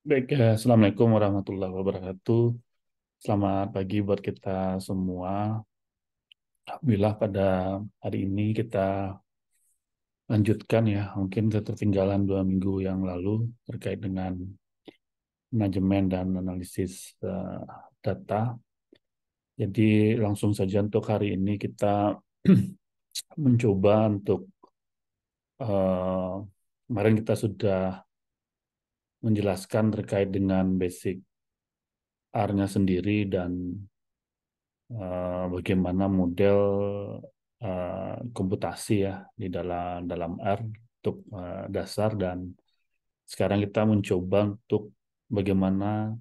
Baik, eh, Assalamualaikum warahmatullahi wabarakatuh. Selamat pagi buat kita semua. Alhamdulillah pada hari ini kita lanjutkan ya, mungkin ketertinggalan dua minggu yang lalu terkait dengan manajemen dan analisis eh, data. Jadi langsung saja untuk hari ini kita mencoba untuk uh, kemarin kita sudah menjelaskan terkait dengan basic R-nya sendiri dan uh, bagaimana model uh, komputasi ya di dalam dalam R untuk uh, dasar dan sekarang kita mencoba untuk bagaimana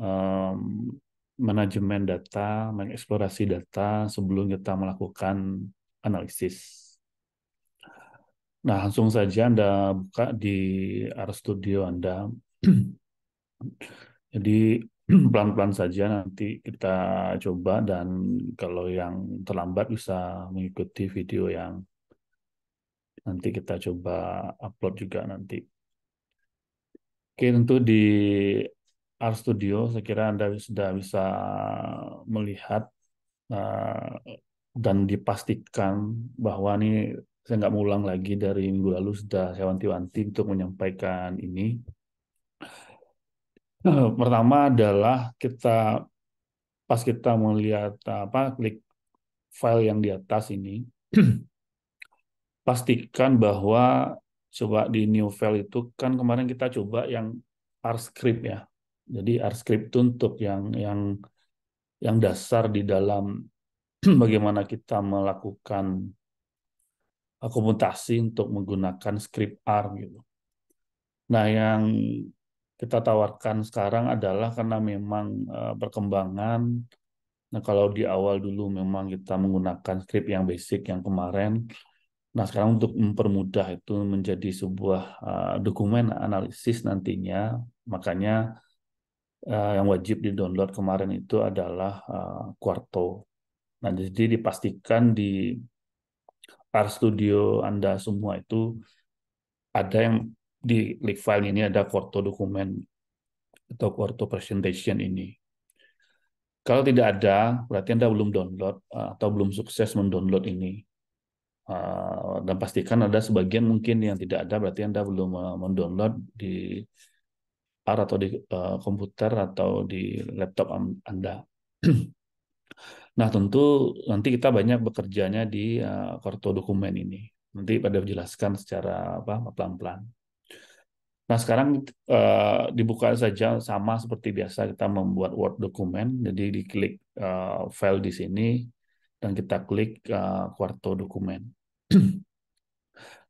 um, manajemen data, mengeksplorasi data sebelum kita melakukan analisis. Nah, langsung saja Anda buka di Studio Anda. Jadi pelan-pelan saja nanti kita coba dan kalau yang terlambat bisa mengikuti video yang nanti kita coba upload juga nanti. Oke, tentu di Studio saya kira Anda sudah bisa melihat eh, dan dipastikan bahwa ini saya nggak mengulang lagi dari minggu lalu sudah saya wanti-wanti untuk menyampaikan ini. Nah, pertama adalah kita pas kita melihat apa klik file yang di atas ini pastikan bahwa coba di new file itu kan kemarin kita coba yang R script ya. Jadi R script itu untuk yang yang yang dasar di dalam bagaimana kita melakukan akomodasi untuk menggunakan script R gitu. Nah, yang kita tawarkan sekarang adalah karena memang eh, perkembangan nah kalau di awal dulu memang kita menggunakan script yang basic yang kemarin nah sekarang untuk mempermudah itu menjadi sebuah eh, dokumen analisis nantinya makanya eh, yang wajib di-download kemarin itu adalah uh, Quarto. Nah, jadi dipastikan di R Studio Anda semua itu ada yang di link file ini ada quarto dokumen atau quarto presentation ini. Kalau tidak ada, berarti Anda belum download eh, atau belum sukses mendownload ini. Eh, dan pastikan ada sebagian mungkin yang tidak ada, berarti Anda belum eh, mendownload di R atau di komputer atau di laptop Anda. Nah, tentu nanti kita banyak bekerjanya di uh, eh, korto dokumen ini. Nanti pada menjelaskan secara apa pelan-pelan. Nah, sekarang uh, dibuka saja sama seperti biasa kita membuat Word dokumen. Jadi diklik uh, file di sini dan kita klik uh, kuarto dokumen.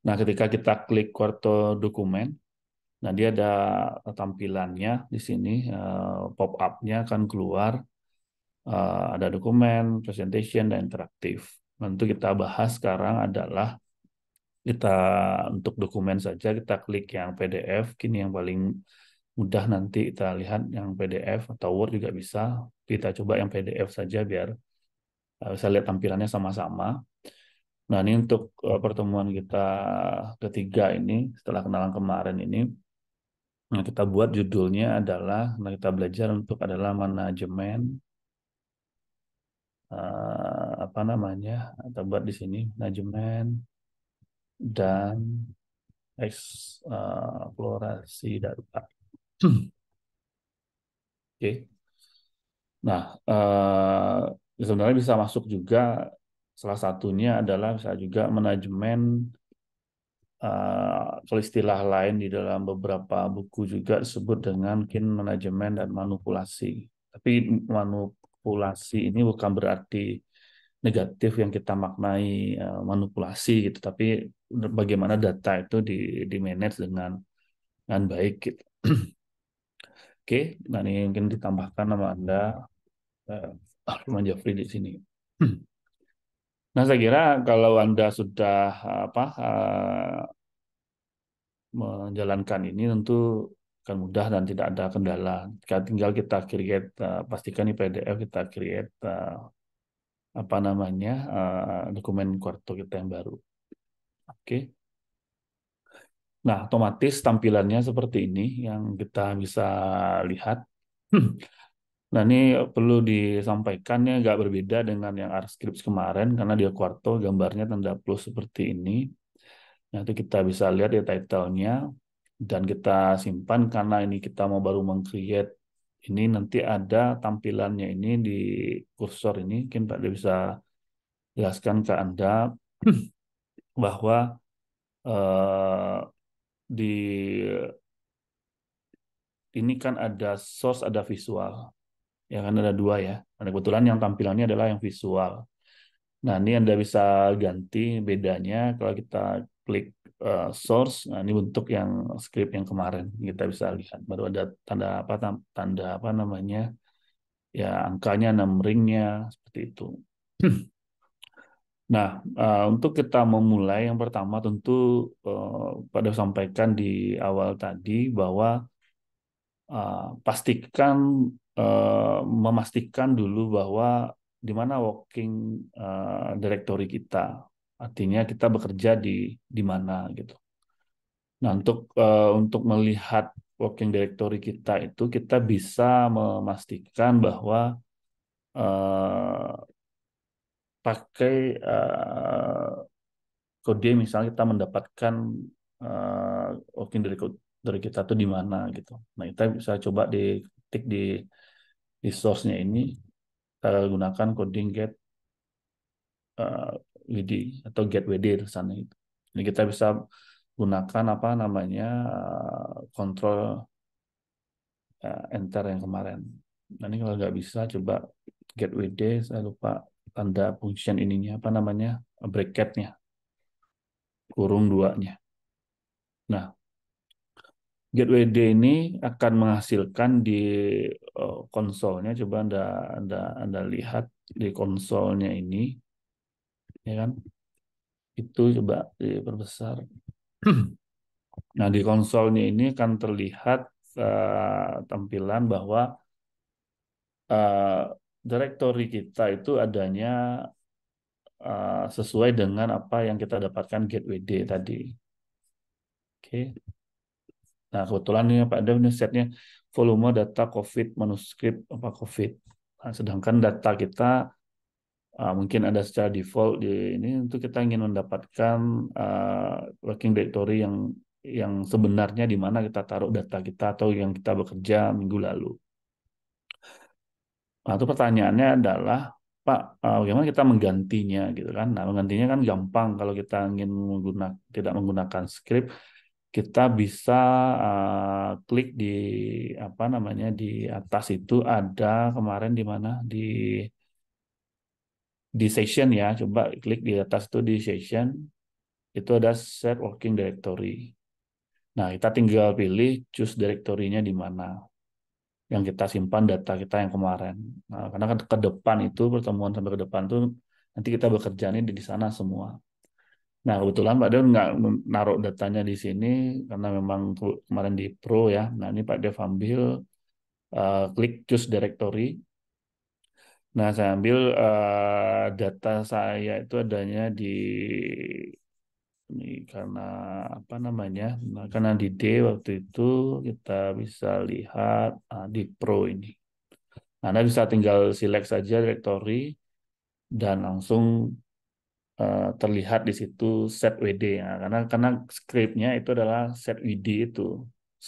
nah, ketika kita klik kuarto dokumen, nah dia ada tampilannya di sini uh, pop up-nya akan keluar uh, ada dokumen, presentation, dan interaktif. Tentu nah, kita bahas sekarang adalah kita untuk dokumen saja kita klik yang PDF, kini yang paling mudah nanti kita lihat yang PDF atau Word juga bisa. Kita coba yang PDF saja biar eh, bisa lihat tampilannya sama-sama. Nah ini untuk eh, pertemuan kita ketiga ini setelah kenalan kemarin ini Nah, kita buat judulnya adalah nah kita belajar untuk adalah manajemen Eh, apa namanya atau buat di sini manajemen dan eh, eksplorasi data. Oke, okay. nah eh, sebenarnya bisa masuk juga salah satunya adalah bisa juga manajemen uh, istilah lain di dalam beberapa buku juga disebut dengan kin manajemen dan manipulasi. Tapi manup manipulasi ini bukan berarti negatif yang kita maknai eh, manipulasi gitu, tapi bagaimana data itu di di manage dengan dengan baik gitu. Oke, okay, nah ini mungkin ditambahkan sama Anda uh, eh, Jafri di sini. nah, saya kira kalau Anda sudah eh, apa uh, menjalankan ini tentu akan mudah dan tidak ada kendala. Tinggal kita create, uh, pastikan di PDF kita create uh, apa namanya uh, dokumen kuarto kita yang baru. Oke. Okay. Nah, otomatis tampilannya seperti ini yang kita bisa lihat. nah, ini perlu disampaikannya nggak berbeda dengan yang scripts kemarin, karena dia kuarto, gambarnya tanda plus seperti ini. Nah, itu kita bisa lihat ya title-nya, dan kita simpan karena ini kita mau baru mengcreate ini nanti ada tampilannya ini di kursor ini mungkin Pak De bisa jelaskan ke Anda bahwa eh, di ini kan ada source ada visual ya kan ada dua ya ada nah, kebetulan yang tampilannya adalah yang visual nah ini anda bisa ganti bedanya kalau kita klik uh, source nah ini bentuk yang script yang kemarin kita bisa lihat baru ada tanda apa tanda apa namanya ya angkanya enam ringnya seperti itu nah uh, untuk kita memulai yang pertama tentu uh, pada sampaikan di awal tadi bahwa uh, pastikan uh, memastikan dulu bahwa di mana working directory kita Artinya kita bekerja di di mana gitu. Nah, untuk uh, untuk melihat working directory kita itu kita bisa memastikan bahwa uh, pakai uh, kode misalnya kita mendapatkan uh, working directory kita itu di mana gitu. Nah, kita bisa coba diketik di di source-nya ini kita gunakan coding get WD atau get WD sana itu. Jadi kita bisa gunakan apa namanya eh, kontrol eh, enter yang kemarin. Nah, ini kalau nggak bisa coba get WD saya lupa tanda function ininya apa namanya bracketnya kurung duanya. Nah, gateway D ini akan menghasilkan di eh, konsolnya. Coba anda anda anda lihat di konsolnya ini ya kan itu coba diperbesar nah di konsolnya ini kan terlihat uh, tampilan bahwa uh, direktori kita itu adanya uh, sesuai dengan apa yang kita dapatkan gateway D tadi oke okay. nah kebetulan ini Pak Dev setnya volume data COVID manuskrip apa COVID nah, sedangkan data kita uh, mungkin ada secara default di ini untuk kita ingin mendapatkan uh, working directory yang yang sebenarnya di mana kita taruh data kita atau yang kita bekerja minggu lalu. Nah, itu pertanyaannya adalah Pak, ah, bagaimana kita menggantinya gitu kan? Nah, menggantinya kan gampang kalau kita ingin menggunakan tidak menggunakan script, kita bisa uh, klik di apa namanya di atas itu ada kemarin di mana di di session ya coba klik di atas tuh di session itu ada set working directory nah kita tinggal pilih choose directory-nya di mana yang kita simpan data kita yang kemarin nah, karena kan ke depan itu pertemuan sampai ke depan tuh nanti kita bekerja nih di sana semua Nah, kebetulan Pak Dev nggak naruh datanya di sini karena memang kemarin di Pro ya. Nah, ini Pak Dev ambil, uh, klik choose directory. Nah, saya ambil uh, data saya itu adanya di ini karena apa namanya? Nah, karena di D waktu itu kita bisa lihat uh, di Pro ini. Anda bisa tinggal select saja directory dan langsung uh, terlihat di situ set WD ya. Nah, karena karena scriptnya itu adalah set WD itu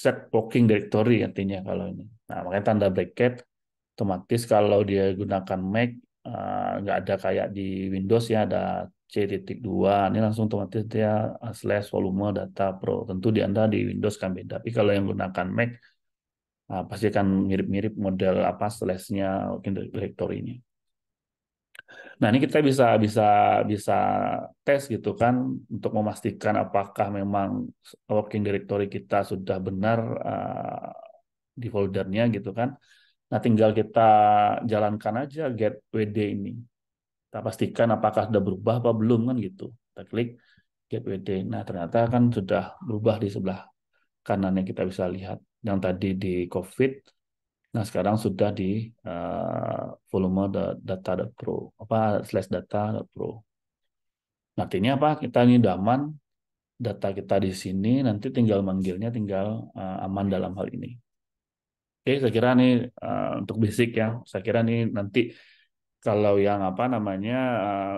set poking directory artinya kalau ini. Nah, makanya tanda bracket otomatis kalau dia gunakan Mac eh, nggak uh, ada kayak di Windows ya ada C.2 ini langsung otomatis dia slash volume data pro tentu di anda di Windows kan beda tapi kalau yang gunakan Mac uh, pasti akan mirip-mirip model apa slashnya directory direktorinya nah ini kita bisa bisa bisa tes gitu kan untuk memastikan apakah memang working directory kita sudah benar uh, di foldernya gitu kan Nah, tinggal kita jalankan aja get WD ini. Kita pastikan apakah sudah berubah apa belum kan gitu. Kita klik get WD. Nah, ternyata kan sudah berubah di sebelah kanannya kita bisa lihat. Yang tadi di COVID, nah sekarang sudah di uh, volume pro apa slash data data.pro. Nah, artinya apa? Kita ini aman data kita di sini, nanti tinggal manggilnya tinggal uh, aman dalam hal ini. Oke, saya kira ini uh, eh, untuk basic ya. Saya kira ini nanti kalau yang apa namanya uh,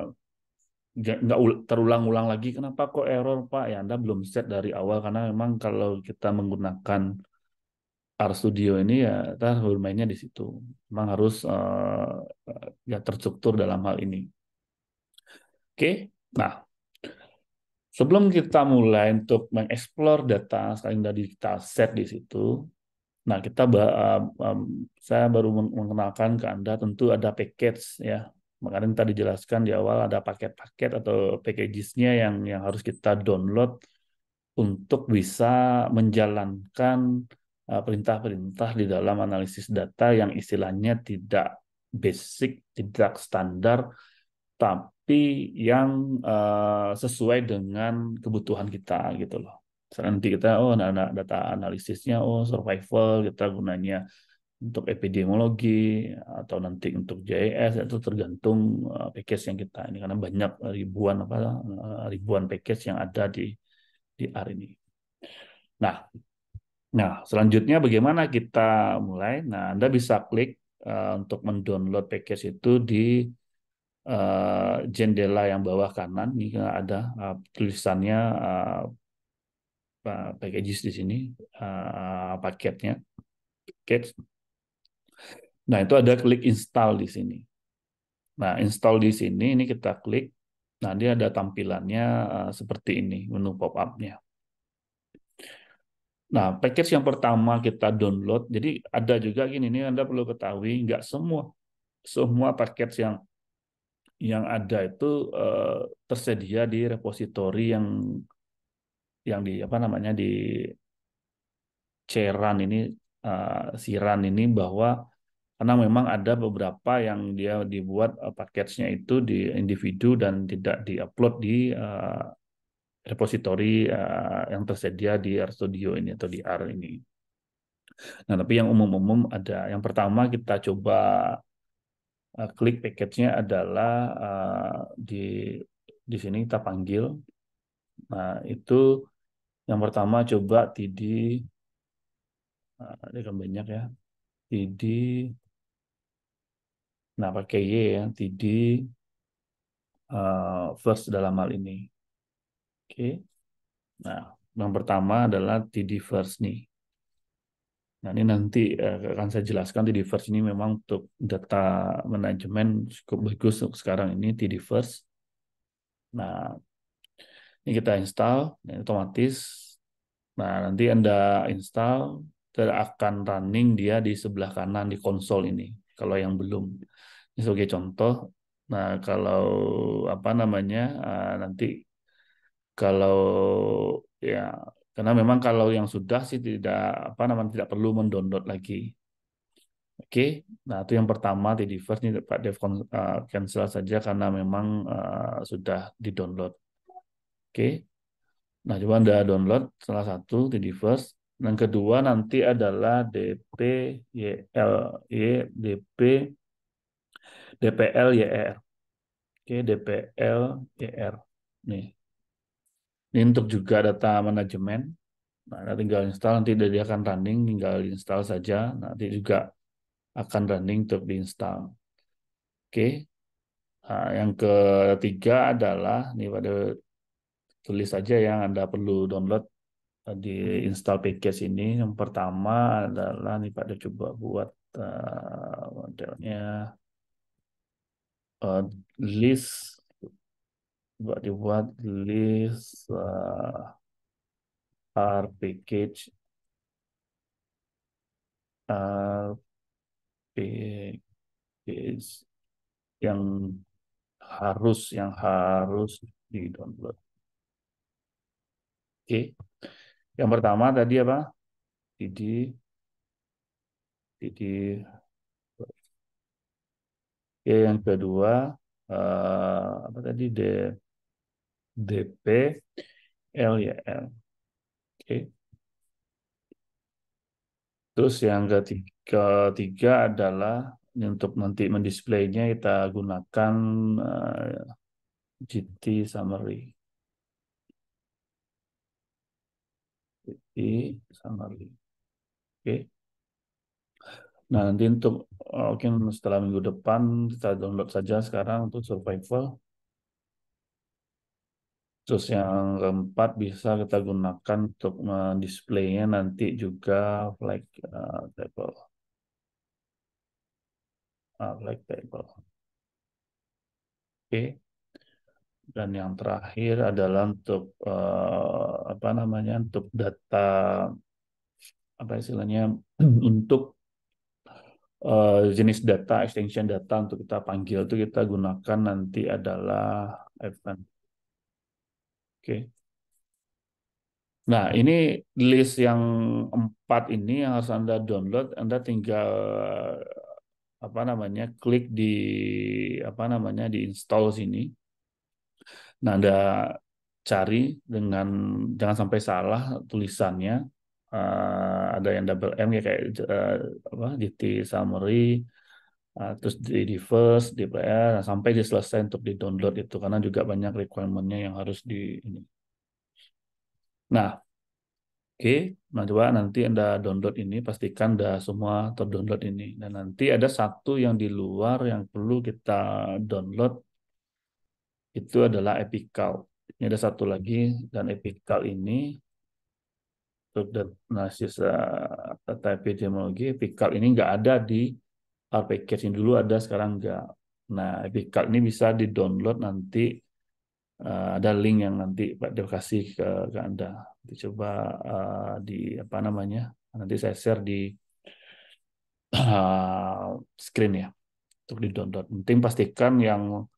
nggak terulang-ulang lagi, kenapa kok error Pak? Ya Anda belum set dari awal karena memang kalau kita menggunakan Studio ini ya kita bermainnya di situ. Memang harus uh, ya terstruktur dalam hal ini. Oke, nah sebelum kita mulai untuk mengeksplor data, sekarang tadi kita set di situ, Nah, kita um, saya baru mengenalkan ke Anda tentu ada package ya. kemarin tadi dijelaskan di awal ada paket-paket atau packagesnya yang yang harus kita download untuk bisa menjalankan e, perintah-perintah di dalam analisis data yang istilahnya tidak basic, tidak standar, tapi yang uh, sesuai dengan kebutuhan kita gitu loh. Misalnya nanti kita, oh anak-anak data analisisnya, oh survival, kita gunanya untuk epidemiologi atau nanti untuk JIS itu tergantung uh, package yang kita ini karena banyak ribuan apa eh, ribuan package yang ada di di R ini. Nah, nah selanjutnya bagaimana kita mulai? Nah, Anda bisa klik uh, untuk mendownload package itu di uh, jendela yang bawah kanan ini ada uh, tulisannya uh, Eh, packages di sini eh, paketnya package nah itu ada klik install di sini nah install di sini ini kita klik nah dia ada tampilannya eh, seperti ini menu pop up-nya Nah, package yang pertama kita download. Jadi ada juga gini, ini Anda perlu ketahui, nggak semua semua paket yang yang ada itu uh, tersedia di repositori yang yang di apa namanya di Ceran ini uh, Siran ini bahwa karena memang ada beberapa yang dia dibuat uh, eh, package itu di individu dan tidak diupload di uh, repository uh, yang tersedia di R Studio ini atau di R ini. Nah, tapi yang umum-umum ada yang pertama kita coba uh, klik paketnya adalah uh, di di sini kita panggil. Nah, itu yang pertama coba TD nah, ini kan banyak ya. TD nah pakai Y ya, TD uh, eh, first dalam hal ini. Oke. Okay. Nah, yang pertama adalah TD first nih. Nah, ini nanti eh, akan saya jelaskan TD first ini memang untuk data manajemen cukup bagus untuk sekarang ini TD first. Nah, ini kita install, ini otomatis Nah, nanti Anda install, akan running dia di sebelah kanan di konsol ini, kalau yang belum. Ini sebagai contoh, nah kalau apa namanya, eh, nanti kalau ya karena memang kalau yang sudah sih tidak apa namanya tidak perlu mendownload lagi Oke, okay. nah itu yang pertama di first ini Pak Dev eh, cancel saja karena memang uh, sudah di download. Oke, okay. Nah, coba Anda download salah satu Tidiverse. Yang kedua nanti adalah DPYLY DP DPLYR. Oke, DPLYR. Nih. Ini untuk juga data manajemen. Nah, tinggal install nanti dia akan running, tinggal install saja. Nah, nanti juga akan running untuk diinstal. Oke. Nah, yang ketiga adalah ini pada tulis saja yang Anda perlu download di install package ini. Yang pertama adalah nih Pak, coba buat uh, modelnya uh, list coba dibuat list uh, R package R package yang harus yang harus di download. Oke. Yang pertama tadi apa? Didi Didi E yang kedua uh, apa tadi D DP L ya L. Oke. Terus yang ketiga, ketiga adalah untuk nanti mendisplaynya kita gunakan uh, eh, GT summary. di summary. Oke. Nah, nanti untuk mungkin eh, setelah minggu depan kita download saja sekarang untuk survival. Terus yang keempat bisa kita gunakan untuk mendisplaynya nanti juga flag uh, table. Uh, flag table. Oke. Okay dan yang terakhir adalah untuk uh, apa namanya untuk data apa istilahnya untuk uh, jenis data extension data untuk kita panggil itu kita gunakan nanti adalah event. Oke. Okay. Nah, ini list yang empat ini yang harus Anda download, Anda tinggal apa namanya klik di apa namanya di install sini Nanda nah, cari dengan jangan sampai salah tulisannya uh, ada yang double M ya kayak uh, apa GT summary uh, terus di first di player nah, sampai di selesai untuk di download itu karena juga banyak requirementnya yang harus di ini nah Oke, okay. nah coba nanti Anda download ini, pastikan Anda semua terdownload ini. Dan nanti ada satu yang di luar yang perlu kita download itu adalah epikal. Ini ada satu lagi dan epikal ini untuk analisis data eh, epidemiologi epikal ini nggak ada di RPK ini dulu ada sekarang nggak. Nah epikal ini bisa di download nanti uh, ada link yang nanti Pak Dev kasih ke, ke anda. Coba uh, di apa namanya nanti saya share di uh, screen ya untuk di download. Penting pastikan yang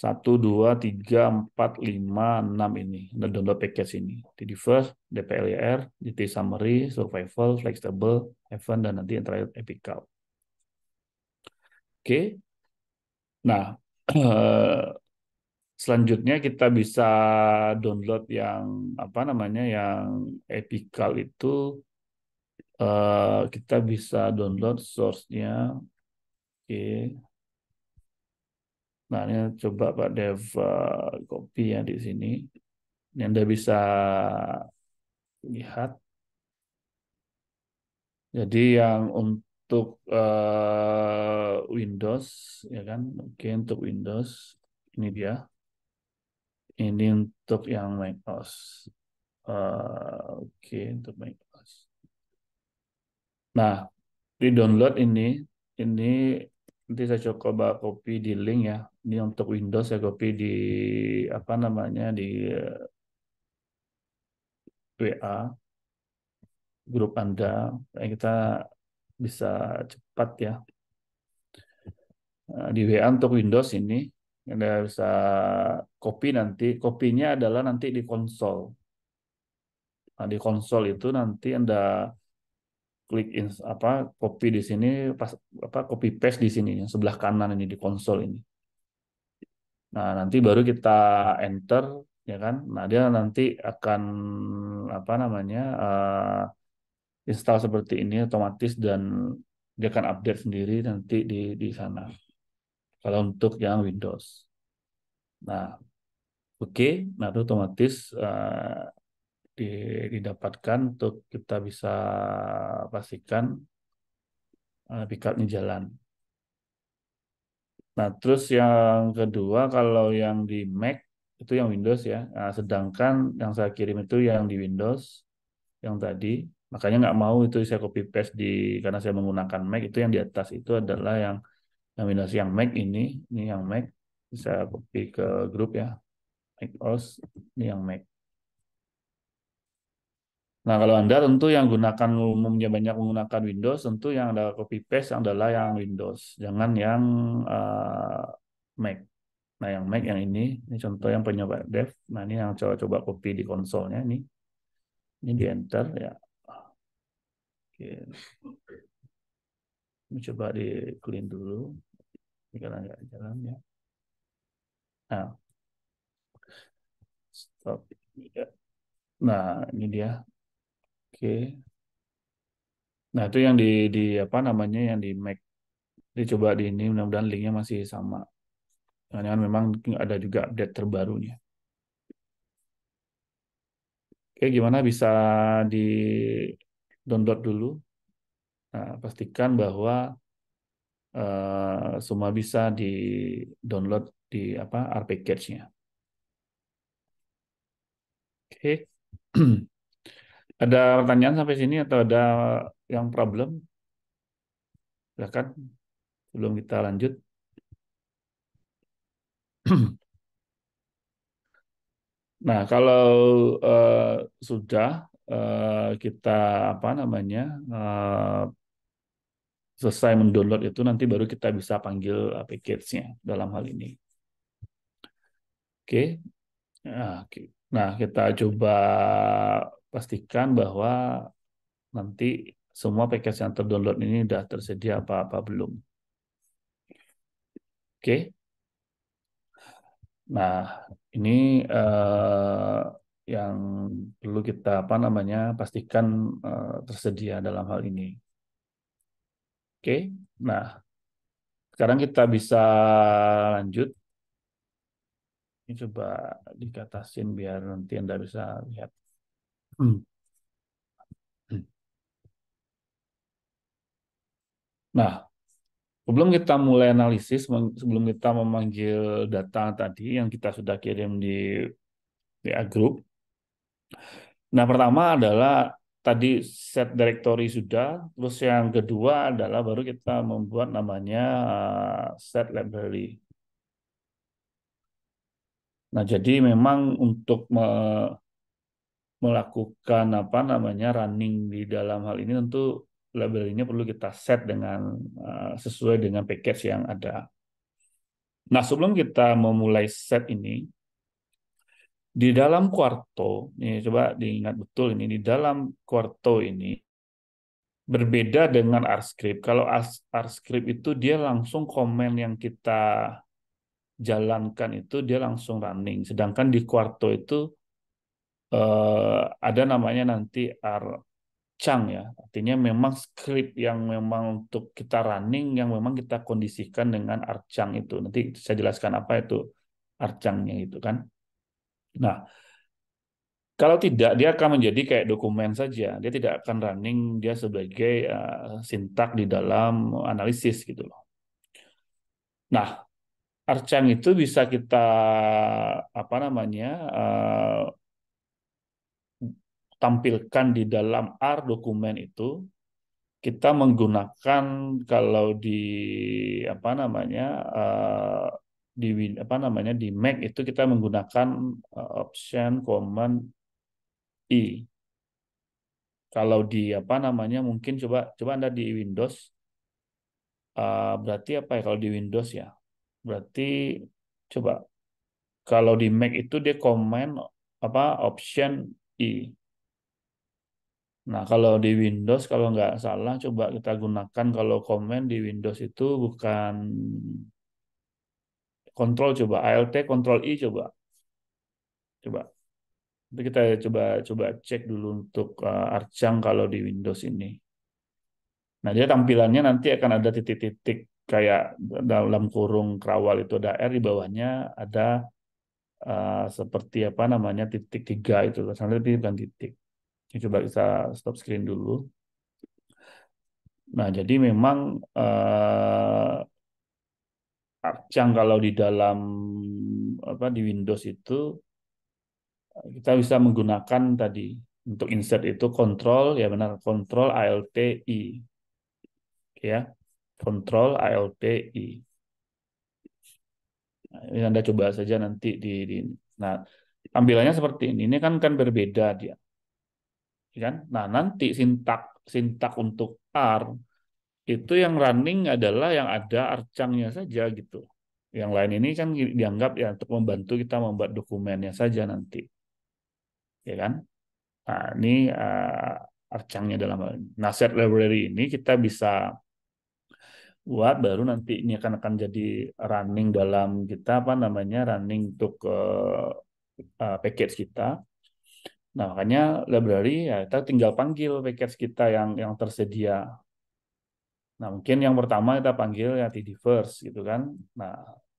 1, 2, 3, 4, 5, 6 ini. Dan download package ini. TD First, DPLIR, GT Summary, Survival, Flexible, Event, dan nanti yang terakhir Epical. Oke. Okay. Nah, selanjutnya kita bisa download yang apa namanya yang Epical itu uh, kita bisa download source-nya. Oke. Okay. Nah, ini coba Pak Dev eh, copy ya di sini. Ini Anda bisa lihat. Jadi yang untuk uh, Windows, ya kan? Oke, untuk Windows ini dia. Ini untuk yang Mac OS. Uh, eh, Oke, untuk Mac OS. Nah, di download ini, ini nanti saya coba copy di link ya ini untuk Windows saya copy di apa namanya di eh, WA grup Anda kita bisa cepat ya eh, di WA untuk Windows ini Anda bisa copy nanti kopinya adalah nanti di konsol nah, di konsol itu nanti Anda klik in, apa copy di sini pas apa copy paste di sini yang sebelah kanan ini di konsol ini. Nah, nanti baru kita enter ya kan. Nah, dia nanti akan apa namanya? Uh, install seperti ini otomatis dan dia akan update sendiri nanti di di sana. Kalau untuk yang Windows. Nah, oke, okay. nah itu otomatis uh, didapatkan untuk kita bisa pastikan uh, eh, pickupnya jalan. Nah, terus yang kedua kalau yang di Mac itu yang Windows ya. Nah, sedangkan yang saya kirim itu yang di Windows yang tadi. Makanya nggak mau itu saya copy paste di karena saya menggunakan Mac itu yang di atas itu adalah yang yang Windows yang Mac ini, ini yang Mac. bisa copy ke grup ya. Mac OS ini yang Mac. Nah, kalau Anda tentu yang gunakan umumnya banyak menggunakan Windows, tentu yang ada copy paste adalah yang Windows, jangan yang uh, Mac. Nah, yang Mac yang ini, ini contoh yang penyoba dev. Nah, ini yang coba-coba copy di konsolnya ini. Ini di enter ya. Oke. Ini coba di clean dulu. ini Karena nggak jalan ya. Nah. Stop. Nah, ini dia. Nah, itu yang di di apa namanya yang di Mac. Dicoba di ini mudah-mudahan linknya masih sama. jangan memang ada juga update terbarunya. Oke, gimana bisa di download dulu? Nah, pastikan bahwa uh, semua bisa di download di apa rpg nya Oke. Okay. Ada pertanyaan sampai sini atau ada yang problem? Silakan sebelum kita lanjut. nah, kalau uh, sudah uh, kita apa namanya uh, selesai mendownload itu nanti baru kita bisa panggil uh, package-nya dalam hal ini. Oke, okay. Nah, okay. nah kita coba pastikan bahwa nanti semua package yang terdownload ini sudah tersedia apa-apa belum. Oke. Okay. Nah, ini uh, yang perlu kita apa namanya pastikan uh, tersedia dalam hal ini. Oke. Okay. Nah, sekarang kita bisa lanjut. Ini coba dikatasin biar nanti Anda bisa lihat. Hmm. Hmm. Nah, sebelum kita mulai analisis, sebelum kita memanggil data tadi yang kita sudah kirim di WA Group, nah pertama adalah tadi set directory sudah, terus yang kedua adalah baru kita membuat namanya eh, set library. Nah, jadi memang untuk melakukan apa namanya running di dalam hal ini tentu label ini perlu kita set dengan uh, sesuai dengan package yang ada. Nah, sebelum kita memulai set ini di dalam kuarto ini coba diingat betul ini di dalam kuarto ini berbeda dengan R-script. Kalau R-script itu dia langsung komen yang kita jalankan itu dia langsung running. Sedangkan di kuarto itu Eh, ada namanya nanti R Chang ya artinya memang script yang memang untuk kita running yang memang kita kondisikan dengan Chang itu nanti saya jelaskan apa itu archangnya itu kan nah kalau tidak dia akan menjadi kayak dokumen saja dia tidak akan running dia sebagai uh, sintak di dalam analisis gitu loh nah arcang itu bisa kita apa namanya uh, tampilkan di dalam R dokumen itu kita menggunakan kalau di apa namanya eh, di apa namanya di Mac itu kita menggunakan eh, option command i. Kalau di apa namanya mungkin coba coba Anda di Windows eh, berarti apa ya kalau di Windows ya? Berarti coba kalau di Mac itu dia command apa option i. Nah, kalau di Windows, kalau nggak salah, coba kita gunakan kalau komen di Windows itu bukan kontrol coba ALT kontrol I coba coba Nanti kita coba coba cek dulu untuk uh, eh, Arcang kalau di Windows ini. Nah dia tampilannya nanti akan ada titik-titik kayak dalam kurung krawal itu ada R di bawahnya ada uh, seperti apa namanya titik tiga itu, nanti bukan titik. Ini ya, coba kita stop screen dulu. Nah, jadi memang eh, yang kalau di dalam apa di Windows itu kita bisa menggunakan tadi untuk insert itu kontrol ya benar kontrol alt i ya kontrol alt i nah, ini anda coba saja nanti di, di nah tampilannya seperti ini ini kan kan berbeda dia Ya kan? Nah, nanti sintak sintak untuk R itu yang running adalah yang ada arcangnya saja gitu. Yang lain ini kan dianggap ya untuk membantu kita membuat dokumennya saja nanti. Ya kan? Nah, ini uh, arcangnya dalam hal Nah, set library ini kita bisa buat baru nanti ini akan akan jadi running dalam kita apa namanya running untuk uh, uh, package kita Nah, makanya library ya kita tinggal panggil package kita yang yang tersedia. Nah, mungkin yang pertama kita panggil ya TD first gitu kan. Nah,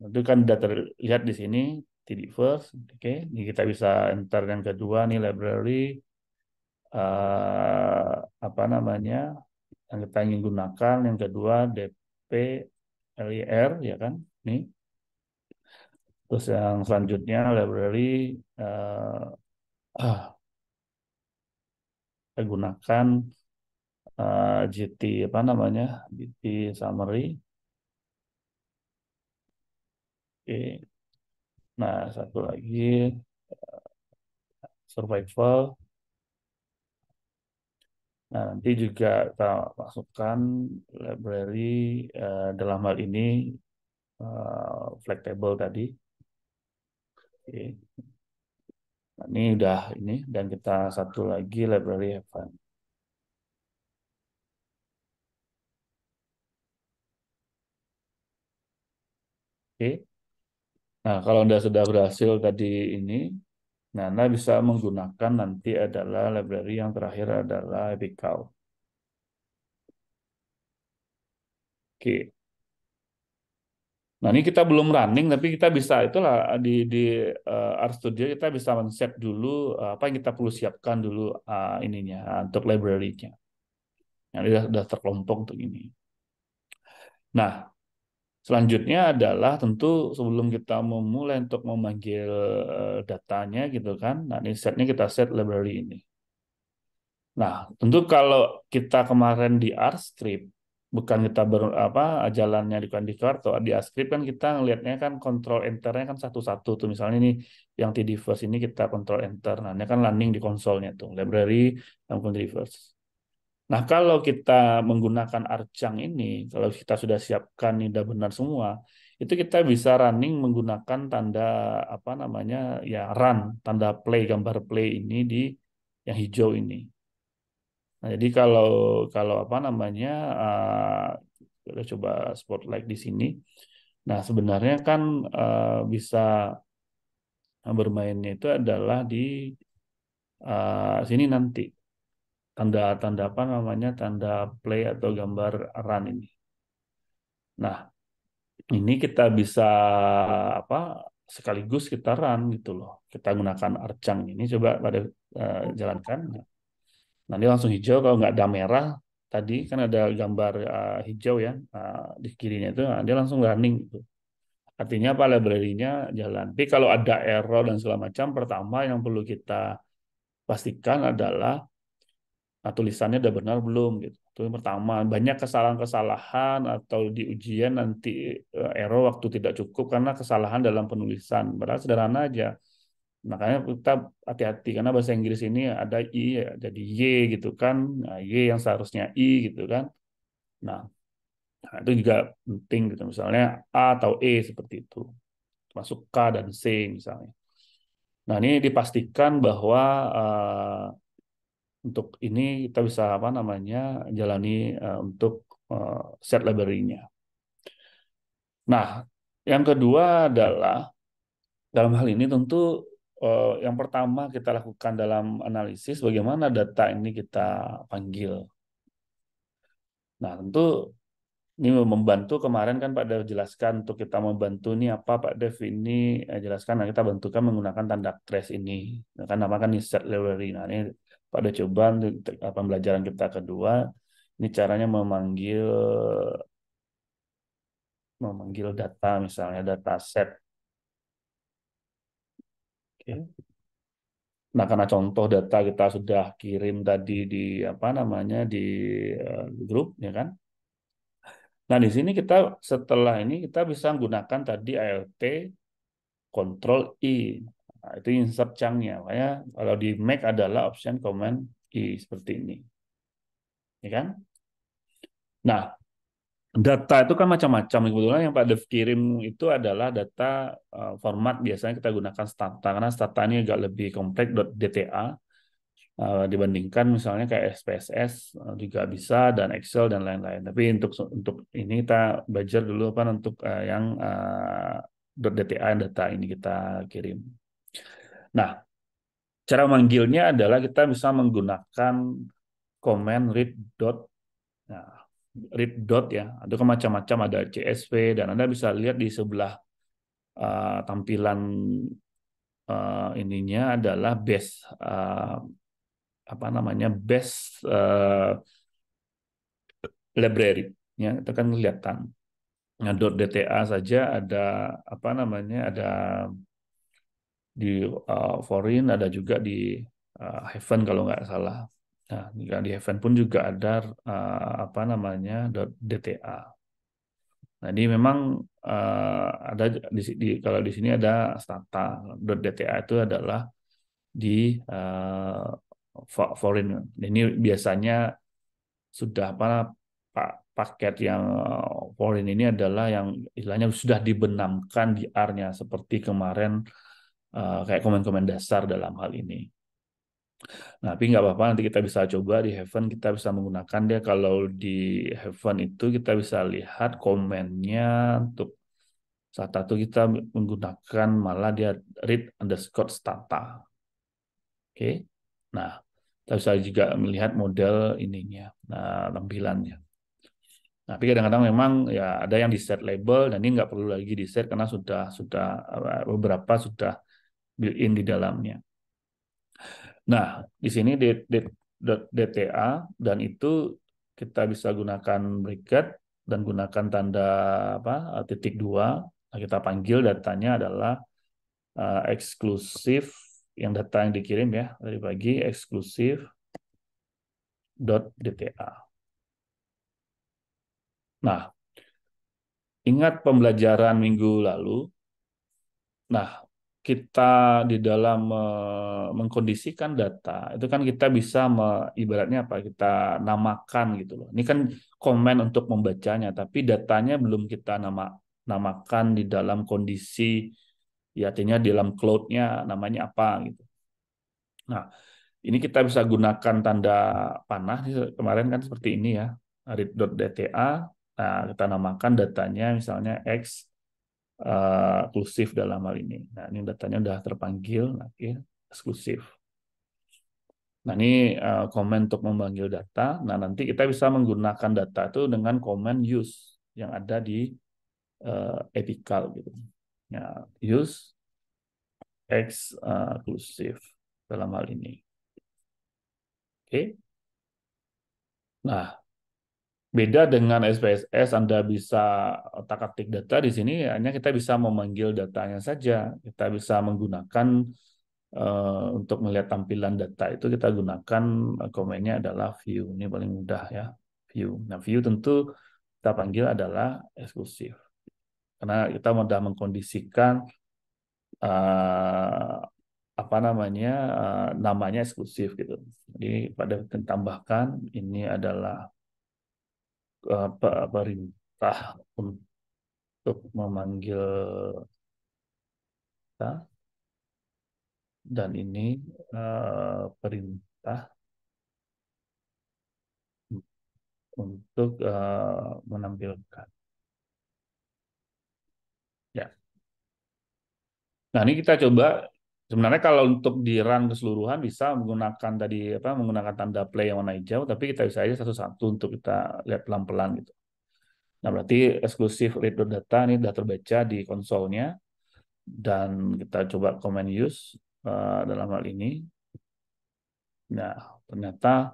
itu kan sudah terlihat di sini TD first, Oke, okay. ini kita bisa enter yang kedua nih library uh, apa namanya? yang kita ingin gunakan, yang kedua DP LIR ya kan. Nih. Terus yang selanjutnya library uh, ah, kita gunakan uh, eh, GT apa namanya GT summary oke nah satu lagi uh, survival nah nanti juga kita masukkan library uh, dalam hal ini uh, flag table tadi oke Nah, ini udah ini dan kita satu lagi library Evan. Oke. Nah, kalau Anda sudah berhasil tadi ini, nah Anda bisa menggunakan nanti adalah library yang terakhir adalah Epical. Oke. Nah ini kita belum running tapi kita bisa itulah di di uh, Art Studio kita bisa men-set dulu uh, apa yang kita perlu siapkan dulu uh, ininya uh, untuk library-nya. Yang sudah, sudah terkelompok untuk ini. Nah selanjutnya adalah tentu sebelum kita memulai untuk memanggil uh, datanya gitu kan. Nah ini setnya kita set library ini. Nah tentu kalau kita kemarin di R script bukan kita ber, apa jalannya di kan di kartu di askrip kan kita ngelihatnya kan kontrol enternya kan satu-satu tuh misalnya ini yang di diverse ini kita kontrol enter nah ini kan landing di konsolnya tuh library dan diverse nah kalau kita menggunakan arcang ini kalau kita sudah siapkan ini udah benar semua itu kita bisa running menggunakan tanda apa namanya ya run tanda play gambar play ini di yang hijau ini Nah, jadi kalau kalau apa namanya uh, kita coba spotlight di sini. Nah, sebenarnya kan uh, bisa bermainnya itu adalah di uh, sini nanti tanda tanda apa namanya tanda play atau gambar run ini. Nah, ini kita bisa apa sekaligus kita run gitu loh. Kita gunakan arcang ini coba pada uh, jalankan. Nah, Nanti langsung hijau. Kalau nggak ada merah, tadi kan ada gambar uh, hijau ya uh, di kirinya itu, nah, dia langsung running. Gitu. Artinya apa? library jalan. Tapi kalau ada error dan segala macam, pertama yang perlu kita pastikan adalah nah, tulisannya udah benar belum gitu. Itu yang pertama. Banyak kesalahan-kesalahan atau di ujian nanti eh, error waktu tidak cukup karena kesalahan dalam penulisan. Padahal sederhana aja makanya kita hati-hati karena bahasa Inggris ini ada i ya, jadi y gitu kan nah, y yang seharusnya i gitu kan nah, nah, itu juga penting gitu misalnya a atau e seperti itu masuk k dan c misalnya nah ini dipastikan bahwa uh, untuk ini kita bisa apa namanya jalani uh, untuk uh, set library-nya nah yang kedua adalah dalam hal ini tentu Eh, yang pertama kita lakukan dalam analisis bagaimana data ini kita panggil. Nah, tentu ini membantu kemarin kan Pak Dev jelaskan untuk kita membantu ini apa Pak Dev ini eh, jelaskan nah kita bantukan menggunakan tanda trace ini nah, kan namakan insert library nah ini pada coba pembelajaran kita kedua ini caranya memanggil memanggil data misalnya data set Nah, karena contoh data kita sudah kirim tadi di apa namanya di uh, grup ya kan. Nah, di sini kita setelah ini kita bisa menggunakan tadi ALT control I. Nah, itu insert chunk-nya. Makanya kalau di Mac adalah option command I seperti ini. Ya kan? Nah, data itu kan macam-macam kebetulan yang Pak Dev kirim itu adalah data eh, format biasanya kita gunakan stata karena stata ini agak lebih kompleks .dta eh, dibandingkan misalnya kayak SPSS eh, juga bisa dan Excel dan lain-lain. Tapi untuk untuk ini kita belajar dulu apa untuk yang .dta yang data ini kita kirim. Nah, cara manggilnya adalah kita bisa menggunakan command read nah, read dot ya itu kan macam-macam ada CSV dan anda bisa lihat di sebelah uh, tampilan uh, ininya adalah best uh, eh, apa namanya best uh, library ya itu kan kelihatan nah .dta saja ada apa namanya ada di uh, foreign ada juga di uh, heaven kalau nggak salah Nah, di event pun juga ada uh, apa namanya DTA. Nah, ini memang uh, ada di, di kalau di sini ada stata .dta itu adalah di uh, foreign. Ini biasanya sudah apa pak paket yang foreign ini adalah yang istilahnya sudah dibenamkan di R-nya seperti kemarin uh, kayak komen-komen dasar dalam hal ini. Nah, tapi nggak apa-apa nanti kita bisa coba di Heaven kita bisa menggunakan dia kalau di Heaven itu kita bisa lihat komennya untuk saat itu kita menggunakan malah dia read underscore stata. Oke. Okay? Nah, kita bisa juga melihat model ininya, nah, tampilannya. Nah, tapi kadang-kadang memang ya ada yang di set label dan ini nggak perlu lagi di set karena sudah sudah eh, beberapa sudah built in di dalamnya. Nah, di sini DTA dan itu kita bisa gunakan bracket dan gunakan tanda apa titik dua. Nah, kita panggil datanya adalah uh, eksklusif yang data yang dikirim ya dari pagi eksklusif DTA. Nah, ingat pembelajaran minggu lalu. Nah, kita di dalam eh, mengkondisikan data itu kan kita bisa me, ibaratnya apa kita namakan gitu loh ini kan komen untuk membacanya tapi datanya belum kita nama namakan di dalam kondisi ya artinya di dalam cloudnya namanya apa gitu nah ini kita bisa gunakan tanda panah kemarin kan seperti ini ya read.dta nah kita namakan datanya misalnya x uh, dalam hal ini. Nah, ini datanya sudah terpanggil, nah, okay, eksklusif. Nah, ini uh, komen untuk memanggil data. Nah, nanti kita bisa menggunakan data itu dengan komen use yang ada di uh, eh, ethical gitu. Ya, use eksklusif dalam hal ini. Oke. Okay. Nah, Beda dengan SPSS, Anda bisa otak-atik data di sini, hanya kita bisa memanggil datanya saja. Kita bisa menggunakan uh, untuk melihat tampilan data itu, kita gunakan eh, komennya adalah view. Ini paling mudah ya, view. Nah, view tentu kita panggil adalah eksklusif. Karena kita sudah mengkondisikan uh, apa namanya uh, namanya eksklusif gitu. Jadi pada ditambahkan ini adalah perintah untuk memanggil kita dan ini eh, perintah untuk eh, menampilkan ya nah ini kita coba Sebenarnya kalau untuk di run keseluruhan bisa menggunakan tadi apa menggunakan tanda play yang warna hijau, tapi kita bisa aja satu-satu untuk kita lihat pelan-pelan gitu. Nah berarti eksklusif read data ini sudah terbaca di konsolnya dan kita coba command use uh, dalam hal ini. Nah ternyata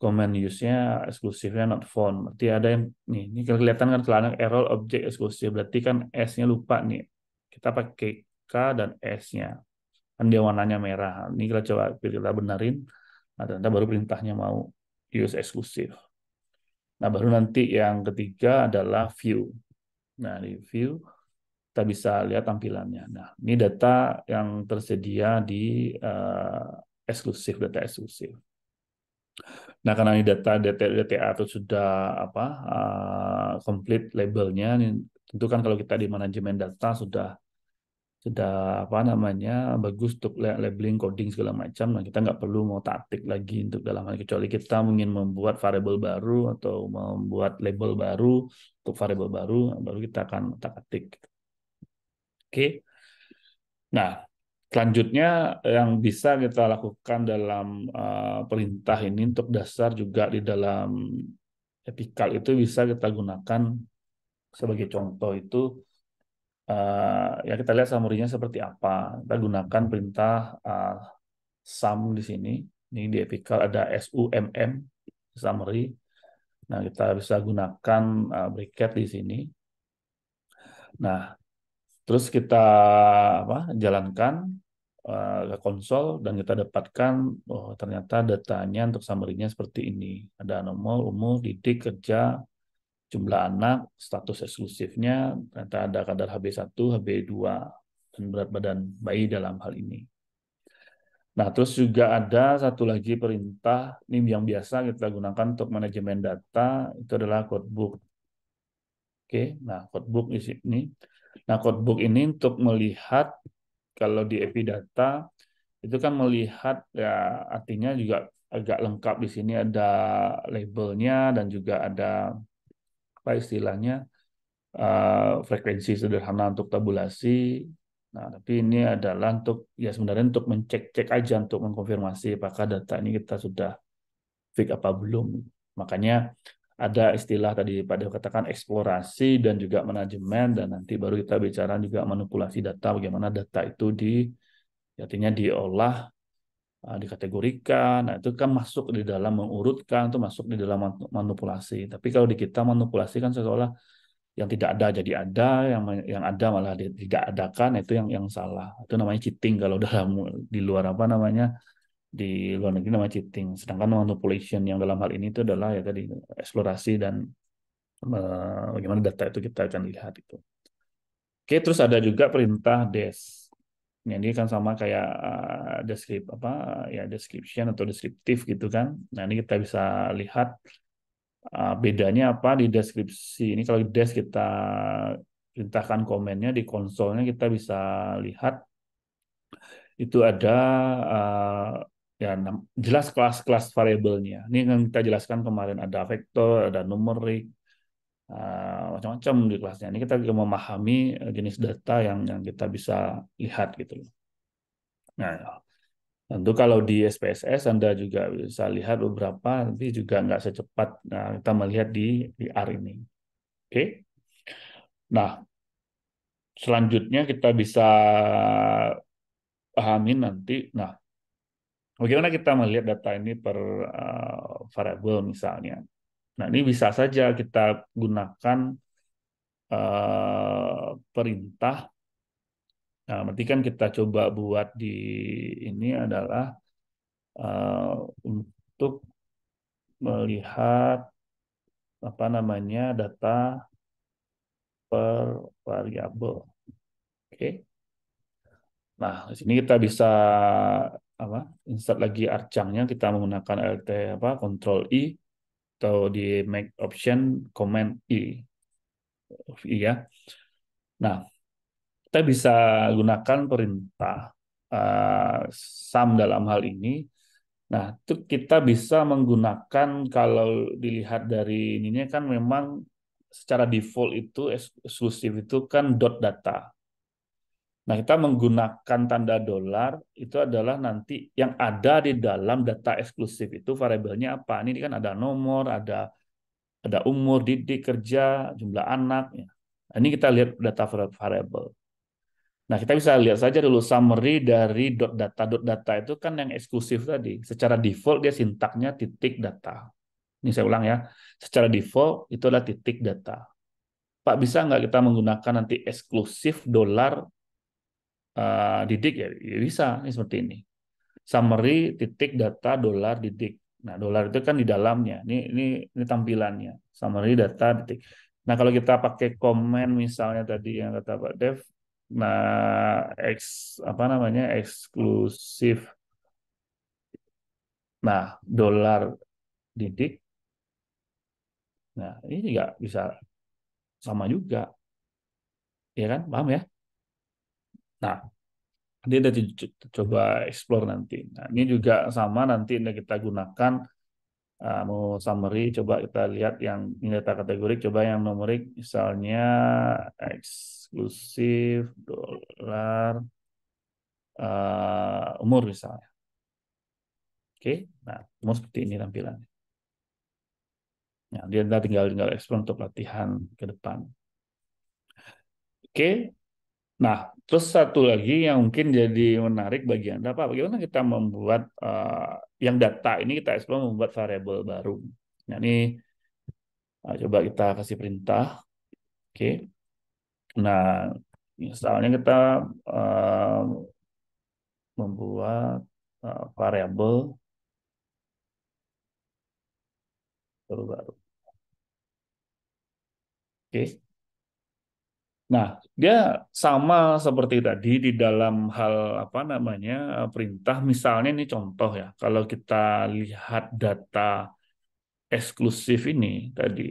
command use-nya eksklusifnya not found. Berarti ada yang nih ini kelihatan kan celana error object eksklusif berarti kan s-nya lupa nih. Kita pakai K dan S-nya kan dia warnanya merah ini kita coba kita benerin nah ternyata baru perintahnya mau use eksklusif nah baru nanti yang ketiga adalah view nah di view kita bisa lihat tampilannya nah ini data yang tersedia di uh, eksklusif data eksklusif Nah, karena ini data DTA, DTA itu sudah apa uh, complete labelnya, tentu kan kalau kita di manajemen data sudah sudah apa namanya bagus untuk labeling coding segala macam nah kita nggak perlu mau taktik lagi untuk dalam hal kecuali kita ingin membuat variable baru atau membuat label baru untuk variable baru baru kita akan taktik, atik oke nah selanjutnya yang bisa kita lakukan dalam uh, perintah ini untuk dasar juga di dalam epical itu bisa kita gunakan sebagai contoh itu Eh, ya kita lihat summary seperti apa. Kita gunakan perintah uh, sum di sini. Ini di epical ada SUMM summary. Nah, kita bisa gunakan uh, bracket di sini. Nah, terus kita apa? jalankan ke konsol dan kita dapatkan oh ternyata datanya untuk summary-nya seperti ini. Ada nomor, umur, didik, kerja, jumlah anak, status eksklusifnya, ternyata ada kadar HB1, HB2, dan berat badan bayi dalam hal ini. Nah, terus juga ada satu lagi perintah ini yang biasa kita gunakan untuk manajemen data, itu adalah codebook. Oke, nah codebook di sini. Nah, codebook ini untuk melihat kalau di Epidata itu kan melihat ya artinya juga agak lengkap di sini ada labelnya dan juga ada apa istilahnya uh, frekuensi sederhana untuk tabulasi. Nah, tapi ini adalah untuk ya sebenarnya untuk mencek-cek aja untuk mengkonfirmasi apakah data ini kita sudah fix apa belum. Makanya ada istilah tadi pada katakan eksplorasi dan juga manajemen dan nanti baru kita bicara juga manipulasi data bagaimana data itu di artinya diolah Eh, dikategorikan. Nah, itu kan masuk di dalam mengurutkan, itu masuk di dalam manipulasi. Tapi kalau di kita manipulasi kan seolah yang tidak ada jadi ada, yang yang ada malah tidak adakan itu yang yang salah. Itu namanya cheating kalau dalam di luar apa namanya di luar negeri namanya cheating. Sedangkan manipulation yang dalam hal ini itu adalah ya tadi eksplorasi dan eh, bagaimana data itu kita akan lihat itu. Oke, terus ada juga perintah des jadi kan sama kayak uh, apa ya description atau deskriptif gitu kan. Nah ini kita bisa lihat uh, bedanya apa di deskripsi. Ini kalau di desk kita perintahkan komennya di konsolnya kita bisa lihat itu ada uh, ya jelas kelas-kelas variabelnya. Ini yang kita jelaskan kemarin ada vektor, ada numerik, uh, macam-macam di kelasnya. Ini kita memahami eh, jenis data yang yang kita bisa lihat gitu. Nah, tentu kalau di SPSS Anda juga bisa lihat beberapa, tapi juga nggak secepat nah, kita melihat di di R ini. Oke. Okay? Nah, selanjutnya kita bisa pahami nanti. Nah, bagaimana kita melihat data ini per uh, eh, variabel misalnya. Nah, ini bisa saja kita gunakan Eh, perintah. Nah, berarti kan kita coba buat di ini adalah uh, untuk melihat apa namanya data per variabel. Oke. Okay. Nah, di sini kita bisa apa? Insert lagi arcangnya kita menggunakan LT apa? Control I atau di make option command I. Iya. Nah, kita bisa gunakan perintah uh, sam dalam hal ini. Nah, itu kita bisa menggunakan kalau dilihat dari ininya kan memang secara default itu eksklusif itu kan dot data. Nah, kita menggunakan tanda dolar itu adalah nanti yang ada di dalam data eksklusif itu variabelnya apa? Ini kan ada nomor, ada ada umur, didik, kerja, jumlah anak. Ya. Nah, ini kita lihat data variable. Nah, kita bisa lihat saja dulu summary dari dot data. Dot data itu kan yang eksklusif tadi. Secara default dia sintaknya titik data. Ini saya ulang ya. Secara default itu adalah titik data. Pak, bisa nggak kita menggunakan nanti eksklusif dolar uh, didik? Ya, ya bisa, ini seperti ini. Summary titik data dolar didik. Nah, dolar itu kan di dalamnya. Ini ini ini tampilannya. Summary data detik. Nah, kalau kita pakai komen misalnya tadi yang kata Pak Dev, nah eks apa namanya? eksklusif Nah, dolar didik. Nah, ini juga bisa sama juga. Iya kan? Paham ya? Nah, ini udah coba eksplor nanti. Nah, ini juga sama nanti kita gunakan uh, mau summary coba kita lihat yang ini data kategori. coba yang numerik misalnya eksklusif dolar uh, umur misalnya. Oke, okay? nah mau seperti ini tampilannya. Nah, dia tinggal tinggal eksplor untuk latihan ke depan. Oke, Nah, terus satu lagi yang mungkin jadi menarik bagi Anda, Pak, bagaimana kita membuat uh, yang data ini kita explore membuat variabel baru. Nah, ini uh, coba kita kasih perintah. Oke. Okay. Nah, misalnya kita uh, membuat uh, variabel baru Oke. Okay. Nah, dia sama seperti tadi di dalam hal apa namanya perintah. Misalnya ini contoh ya, kalau kita lihat data eksklusif ini tadi.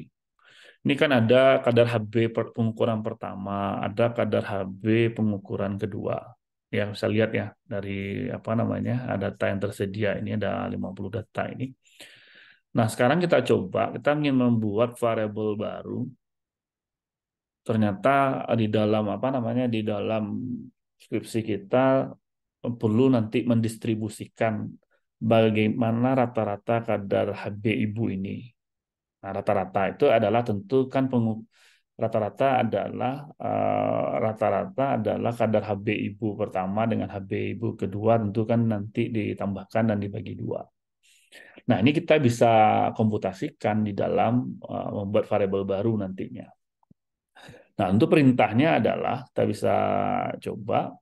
Ini kan ada kadar HB pengukuran pertama, ada kadar HB pengukuran kedua. Ya, bisa lihat ya dari apa namanya data yang tersedia ini ada 50 data ini. Nah, sekarang kita coba, kita ingin membuat variabel baru ternyata di dalam apa namanya di dalam skripsi kita perlu nanti mendistribusikan bagaimana rata-rata kadar HB ibu ini. Nah, rata-rata itu adalah tentu kan rata-rata adalah uh, rata-rata adalah kadar HB ibu pertama dengan HB ibu kedua tentu kan nanti ditambahkan dan dibagi dua. Nah ini kita bisa komputasikan di dalam uh, membuat variabel baru nantinya. Nah, untuk perintahnya adalah kita bisa coba.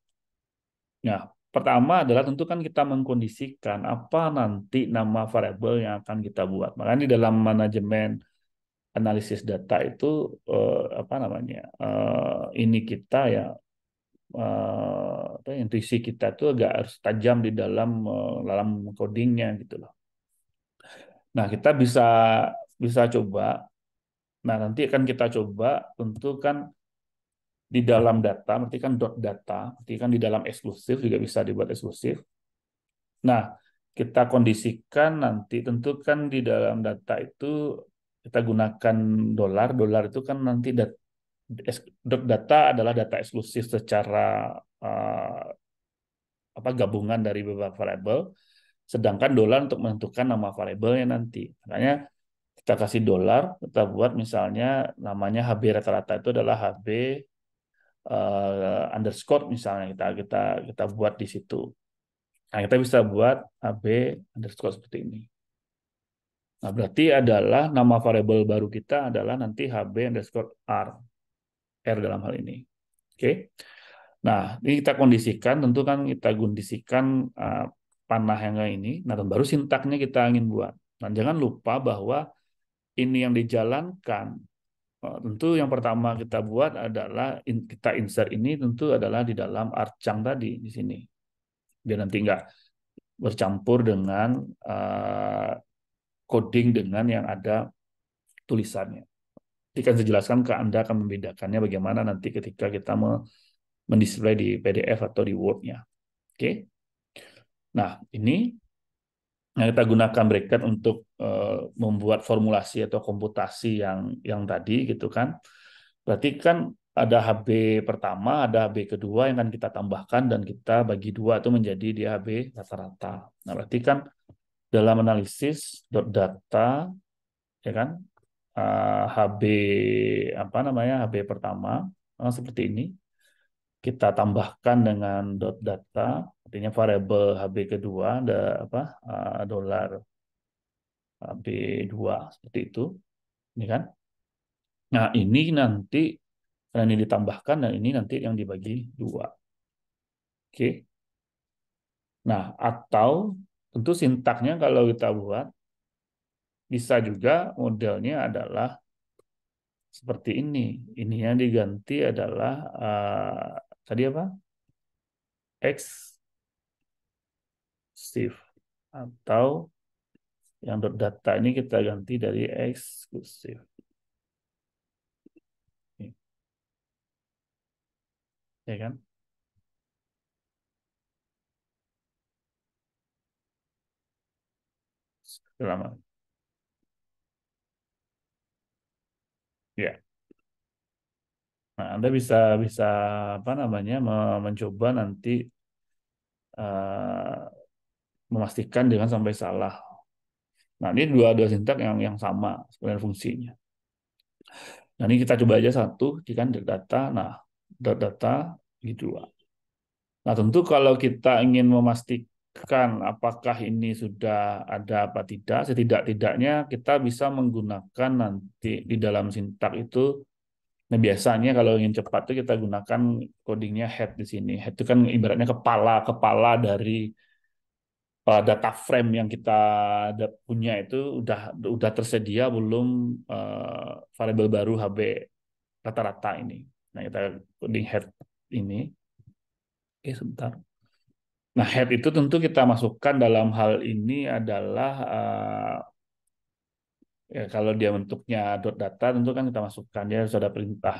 Nah, pertama adalah tentu kan kita mengkondisikan apa nanti nama variabel yang akan kita buat. Makanya di dalam manajemen analisis data itu eh, apa namanya? Eh, ini kita ya eh, ya, intuisi kita tuh agak harus tajam di dalam eh, dalam codingnya gitu loh. Nah, kita bisa bisa coba Nah, nanti akan kita coba kan di dalam data, nanti kan dot data, nanti kan di dalam eksklusif juga bisa dibuat eksklusif. Nah, kita kondisikan nanti tentukan di dalam data itu kita gunakan dolar, dolar itu kan nanti dot data adalah data eksklusif secara uh, apa gabungan dari beberapa variabel, sedangkan dolar untuk menentukan nama variabelnya nanti. Makanya kita kasih dolar, kita buat misalnya namanya HB rata-rata itu adalah HB uh, eh, underscore misalnya kita kita kita buat di situ. Nah, kita bisa buat HB underscore seperti ini. Nah, berarti adalah nama variabel baru kita adalah nanti HB underscore R. R dalam hal ini. Oke. Okay? Nah, ini kita kondisikan, tentu kan kita kondisikan uh, panah yang ini. Nah, dan baru sintaknya kita ingin buat. Nah, jangan lupa bahwa ini yang dijalankan eh, tentu yang pertama kita buat adalah kita insert ini tentu adalah di dalam arcang tadi di sini biar nanti nggak bercampur dengan eh, coding dengan yang ada tulisannya. Nanti akan saya jelaskan ke Anda akan membedakannya bagaimana nanti ketika kita mendisplay di PDF atau di Word-nya. Oke. Okay? Nah, ini yang nah, kita gunakan bracket untuk uh, membuat formulasi atau komputasi yang yang tadi gitu kan. Berarti kan ada HB pertama, ada HB kedua yang akan kita tambahkan dan kita bagi dua itu menjadi di HB rata-rata. Nah, berarti kan dalam analisis data ya kan uh, eh, HB apa namanya HB pertama seperti ini kita tambahkan dengan dot data artinya variable HB kedua ada apa uh, dolar hb dua seperti itu ini kan nah ini nanti karena ini ditambahkan dan ini nanti yang dibagi dua oke okay. nah atau tentu sintaknya kalau kita buat bisa juga modelnya adalah seperti ini ininya diganti adalah uh, tadi apa x Steve atau yang .data ini kita ganti dari eksklusif. Ya kan? Selamat. Ya. Nah, Anda bisa bisa apa namanya mencoba nanti eh, memastikan jangan sampai salah. Nah, ini dua dua sintak yang yang sama sebenarnya fungsinya. Nah, ini kita coba aja satu, kan data, nah data gitu Nah, tentu kalau kita ingin memastikan apakah ini sudah ada apa tidak, setidak-tidaknya kita bisa menggunakan nanti di dalam sintak itu Nah, biasanya kalau ingin cepat itu kita gunakan codingnya head di sini. Head itu kan ibaratnya kepala, kepala dari uh, data frame yang kita punya itu udah udah tersedia belum uh, variabel baru HB rata-rata ini. Nah, kita coding head ini. Oke, sebentar. Nah, head itu tentu kita masukkan dalam hal ini adalah uh, ya kalau dia bentuknya dot data tentu kan kita masukkan dia sudah perintah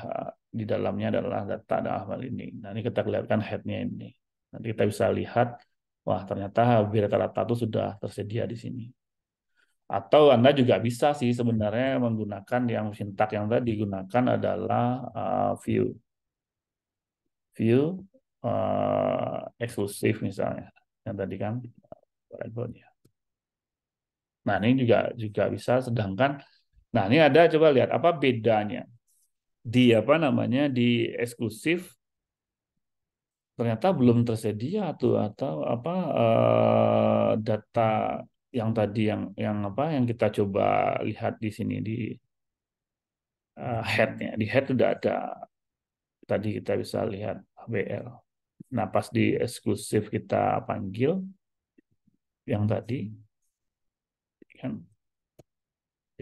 di dalamnya adalah data dalam hal ini. Nah, ini kita kelihatan headnya ini. Nanti kita bisa lihat Wah, ternyata hobi rata-rata itu sudah tersedia di sini. Atau Anda juga bisa sih sebenarnya menggunakan yang sintak yang tadi digunakan adalah uh, view. View uh, eksklusif misalnya. Yang tadi kan ya. Nah, ini juga juga bisa sedangkan nah ini ada coba lihat apa bedanya di apa namanya di eksklusif ternyata belum tersedia atau atau apa uh, data yang tadi yang yang apa yang kita coba lihat di sini di uh, headnya di head sudah ada tadi kita bisa lihat HBL. Nah pas di eksklusif kita panggil yang tadi kan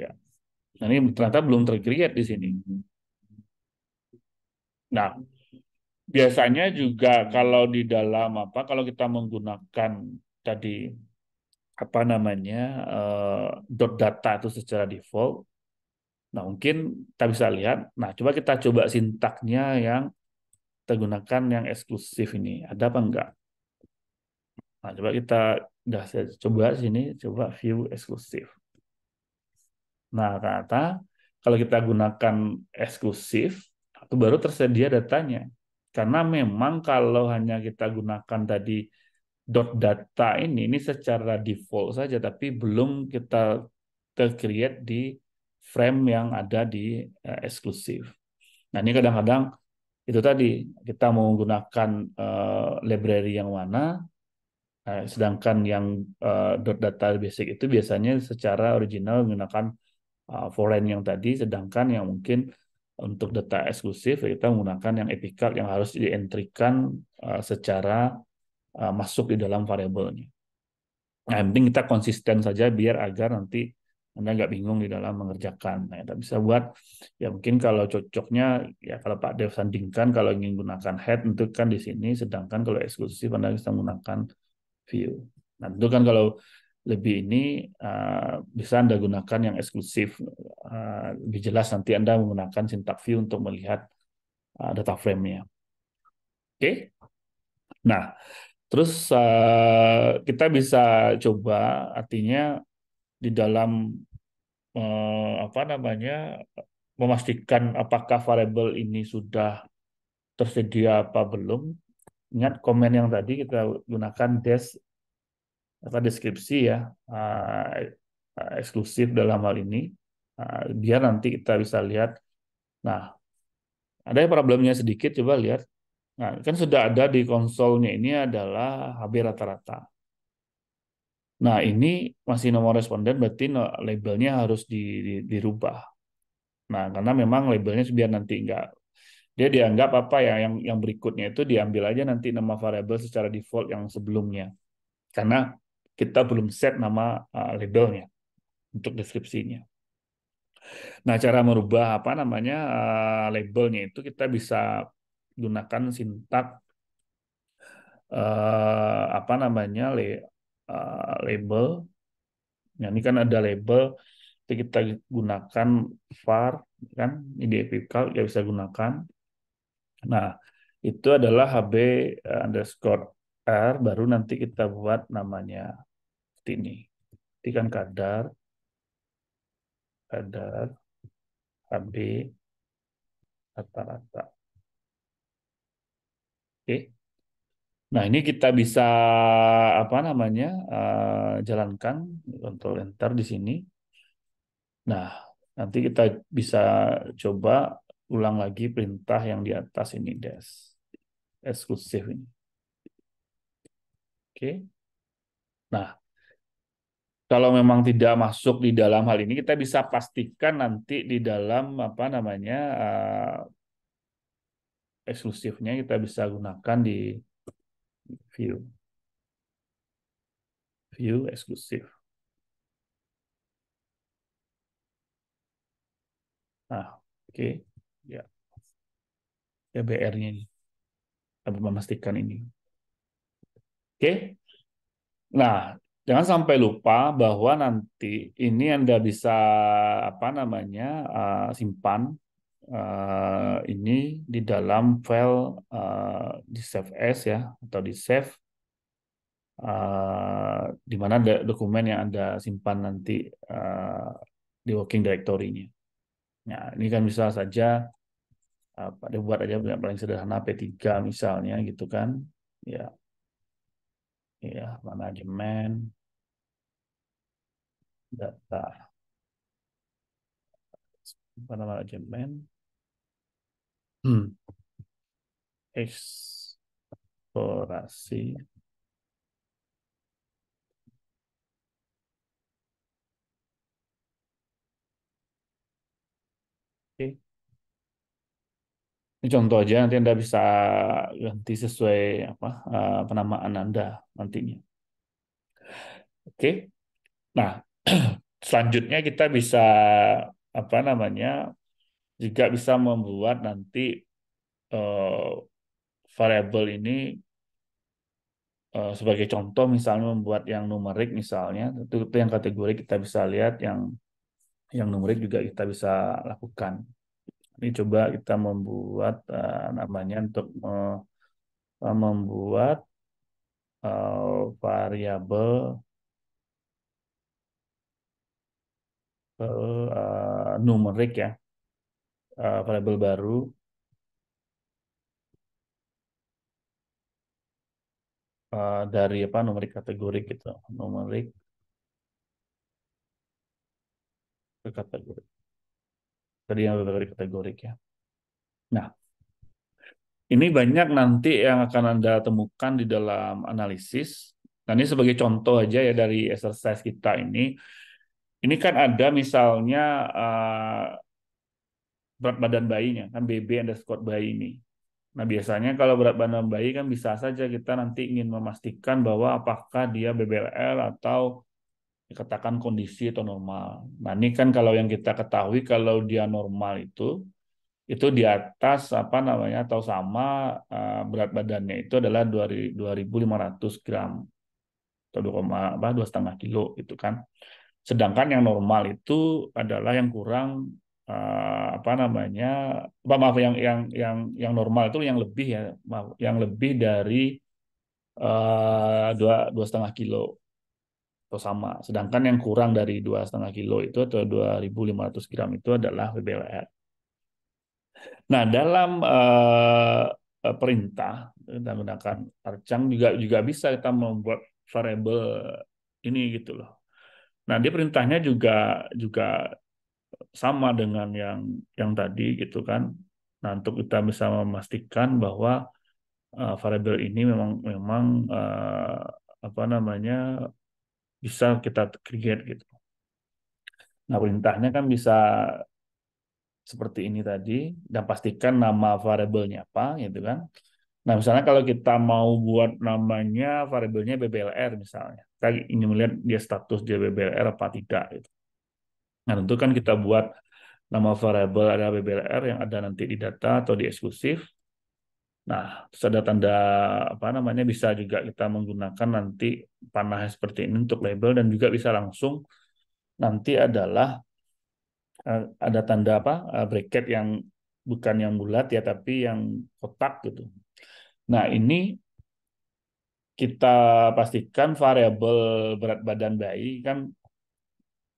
ya nah, ini ternyata belum tercreate di sini. Nah, biasanya juga kalau di dalam apa kalau kita menggunakan tadi apa namanya uh, dot data itu secara default nah mungkin kita bisa lihat nah coba kita coba sintaknya yang kita gunakan yang eksklusif ini ada apa enggak nah coba kita udah saya coba sini coba view eksklusif nah ternyata kalau kita gunakan eksklusif baru tersedia datanya karena memang kalau hanya kita gunakan tadi dot data ini, ini secara default saja, tapi belum kita tercreate di frame yang ada di uh, eksklusif. Nah ini kadang-kadang itu tadi kita mau menggunakan uh, eh, library yang mana, uh, sedangkan yang uh, .data basic itu biasanya secara original menggunakan uh, foreign yang tadi, sedangkan yang mungkin untuk data eksklusif ya kita menggunakan yang etikal yang harus dientrikan eh, secara eh, masuk di dalam variabelnya. Nah, yang penting kita konsisten saja biar agar nanti anda nggak bingung di dalam mengerjakan. Nah, kita bisa buat ya mungkin kalau cocoknya ya kalau Pak Dev sandingkan kalau ingin gunakan head untuk kan di sini, sedangkan kalau eksklusif Anda bisa menggunakan view. Nah, tentu kan kalau lebih ini uh, bisa Anda gunakan yang eksklusif. Uh, lebih jelas nanti Anda menggunakan syntax view untuk melihat uh, data frame-nya. Oke. Okay? Nah, terus uh, kita bisa coba artinya di dalam uh, apa namanya memastikan apakah variabel ini sudah tersedia apa belum. Ingat komen yang tadi kita gunakan dash atau deskripsi ya eh, eh, eksklusif dalam hal ini eh, biar nanti kita bisa lihat nah ada problemnya sedikit coba lihat nah kan sudah ada di konsolnya ini adalah HB rata-rata nah ini masih nomor responden berarti labelnya harus di, di, dirubah nah karena memang labelnya biar nanti enggak dia dianggap apa ya yang yang berikutnya itu diambil aja nanti nama variabel secara default yang sebelumnya karena kita belum set nama uh, labelnya untuk deskripsinya. Nah, cara merubah apa namanya uh, labelnya itu kita bisa gunakan sintak uh, apa namanya label. Nah, ini kan ada label itu kita gunakan var kan epical ya bisa gunakan. Nah, itu adalah HB underscore R baru nanti kita buat namanya seperti ini. kan kadar, kadar HB rata-rata. Oke. Nah, ini kita bisa apa namanya? Uh, jalankan kontrol enter di sini. Nah, nanti kita bisa coba ulang lagi perintah yang di atas ini des. Eksklusif ini. Oke. Nah, kalau memang tidak masuk di dalam hal ini kita bisa pastikan nanti di dalam apa namanya uh, eksklusifnya kita bisa gunakan di view view eksklusif nah oke okay. ya ya BR-nya ini memastikan ini oke okay. nah jangan sampai lupa bahwa nanti ini Anda bisa apa namanya uh, simpan uh, ini di dalam file uh, di save as ya atau di save uh, di mana dokumen yang Anda simpan nanti uh, di working directory-nya. Nah, ini kan bisa saja apa dibuat aja paling sederhana P3 misalnya gitu kan. Ya, ya manajemen data pada manajemen hmm. eksplorasi Ini contoh aja nanti Anda bisa ganti sesuai apa uh, penamaan Anda nantinya. Oke. Nah, selanjutnya kita bisa apa namanya? juga bisa membuat nanti uh, variabel ini eh, sebagai contoh misalnya membuat yang numerik misalnya itu, itu yang kategori kita bisa lihat yang yang numerik juga kita bisa lakukan ini coba kita membuat uh, namanya untuk me membuat uh, variabel uh, numerik ya uh, variabel baru uh, dari apa numerik kategori gitu numerik ke kategori tadi yang kategori kategorik ya. Nah, ini banyak nanti yang akan Anda temukan di dalam analisis. Nah, ini sebagai contoh aja ya dari exercise kita ini. Ini kan ada misalnya uh, berat badan bayinya, kan BB underscore bayi ini. Nah, biasanya kalau berat badan bayi kan bisa saja kita nanti ingin memastikan bahwa apakah dia BBL atau katakan kondisi atau normal. Nah, ini kan kalau yang kita ketahui kalau dia normal itu itu di atas apa namanya atau sama eh, berat badannya itu adalah 2.500 gram atau 2, apa dua setengah kilo itu kan. Sedangkan yang normal itu adalah yang kurang eh, apa namanya apa, maaf yang yang yang yang normal itu yang lebih ya maaf, yang lebih dari eh, dua dua setengah kilo atau sama. Sedangkan yang kurang dari 2,5 setengah kilo itu atau 2.500 gram itu adalah WBLR. Nah dalam uh, perintah kita eh, menggunakan arcang juga juga bisa kita membuat variable ini gitu loh. Nah dia perintahnya juga juga sama dengan yang yang tadi gitu kan. Nah untuk kita bisa memastikan bahwa uh, variabel ini memang memang uh, apa namanya bisa kita create gitu. Nah, perintahnya kan bisa seperti ini tadi dan pastikan nama variabelnya apa gitu kan. Nah, misalnya kalau kita mau buat namanya variabelnya BBLR misalnya. Kita ingin melihat dia status dia BBLR apa tidak gitu. Nah, tentu kan kita buat nama variabel ada BBLR yang ada nanti di data atau di eksklusif. Nah, tanda-tanda apa namanya bisa juga kita menggunakan nanti panahnya seperti ini untuk label dan juga bisa langsung nanti adalah eh, ada tanda apa eh, bracket yang bukan yang bulat ya tapi yang kotak gitu. Nah, ini kita pastikan variabel berat badan bayi kan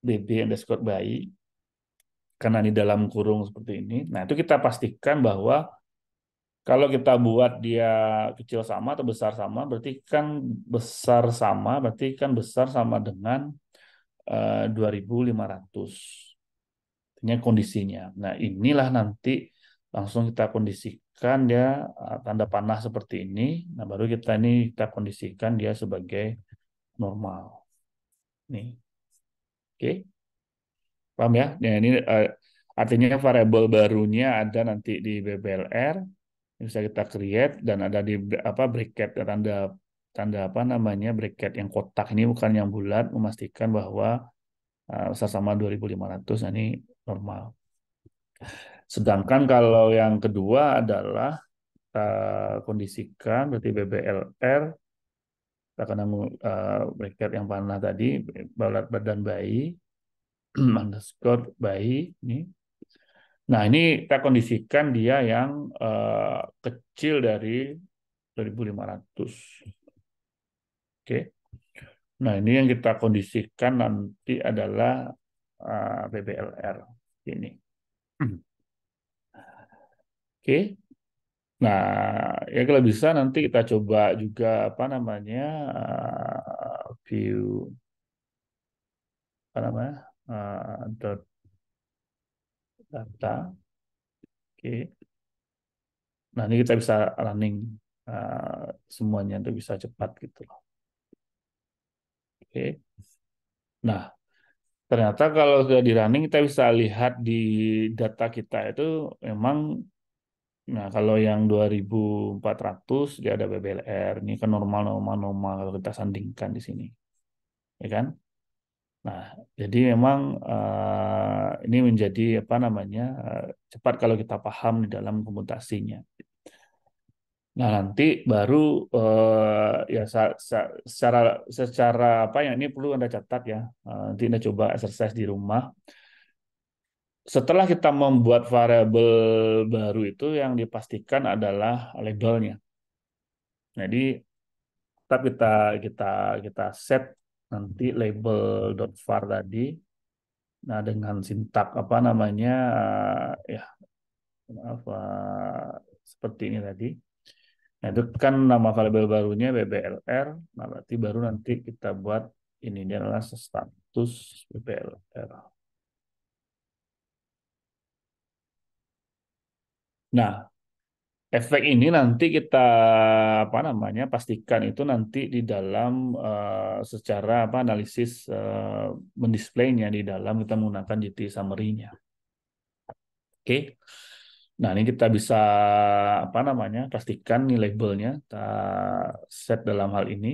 BB underscore bayi karena di dalam kurung seperti ini. Nah, itu kita pastikan bahwa kalau kita buat dia kecil sama atau besar sama, berarti kan besar sama, berarti kan besar sama dengan uh, 2.500. Ini kondisinya. Nah inilah nanti langsung kita kondisikan dia eh, tanda panah seperti ini. Nah baru kita ini kita kondisikan dia sebagai normal. Nih, oke, okay. paham ya? Nah ini uh, Artinya variabel barunya ada nanti di BBLR, bisa kita create dan ada di apa bracket tanda tanda apa namanya bracket yang kotak ini bukan yang bulat memastikan bahwa uh, sama 2500 nah ini normal. Sedangkan kalau yang kedua adalah kita eh, kondisikan berarti BBLR kita akan uh, eh, bracket yang panah tadi balat badan bayi underscore bayi ini Nah, ini kita kondisikan dia yang eh, kecil dari 2500. Oke. Nah, ini yang kita kondisikan nanti adalah uh, eh, BBLR ini. Oke. Nah, ya kalau bisa nanti kita coba juga apa namanya eh, view apa namanya dot data. Oke. Nah, ini kita bisa running uh, semuanya untuk bisa cepat gitu loh. Oke. Nah, ternyata kalau sudah di running kita bisa lihat di data kita itu memang Nah, kalau yang 2400 dia ada BBLR. Ini kan normal normal normal kalau kita sandingkan di sini. Ya kan? Nah, jadi memang uh, ini menjadi apa namanya uh, cepat kalau kita paham di dalam komputasinya. Nah, nanti baru uh, ya secara secara apa ya ini perlu Anda catat ya. Uh, nanti Anda coba exercise di rumah. Setelah kita membuat variabel baru itu yang dipastikan adalah labelnya. Jadi tetap kita kita kita set nanti label .var tadi nah dengan sintak apa namanya eh, ya apa eh, seperti ini tadi nah itu kan nama variabel barunya bblr nah berarti baru nanti kita buat ini dia adalah status bblr nah efek ini nanti kita apa namanya pastikan itu nanti di dalam uh, secara apa analisis uh, mendisplaynya di dalam kita menggunakan GT summary-nya. Oke. Okay. Nah, ini kita bisa apa namanya? pastikan nih labelnya kita set dalam hal ini.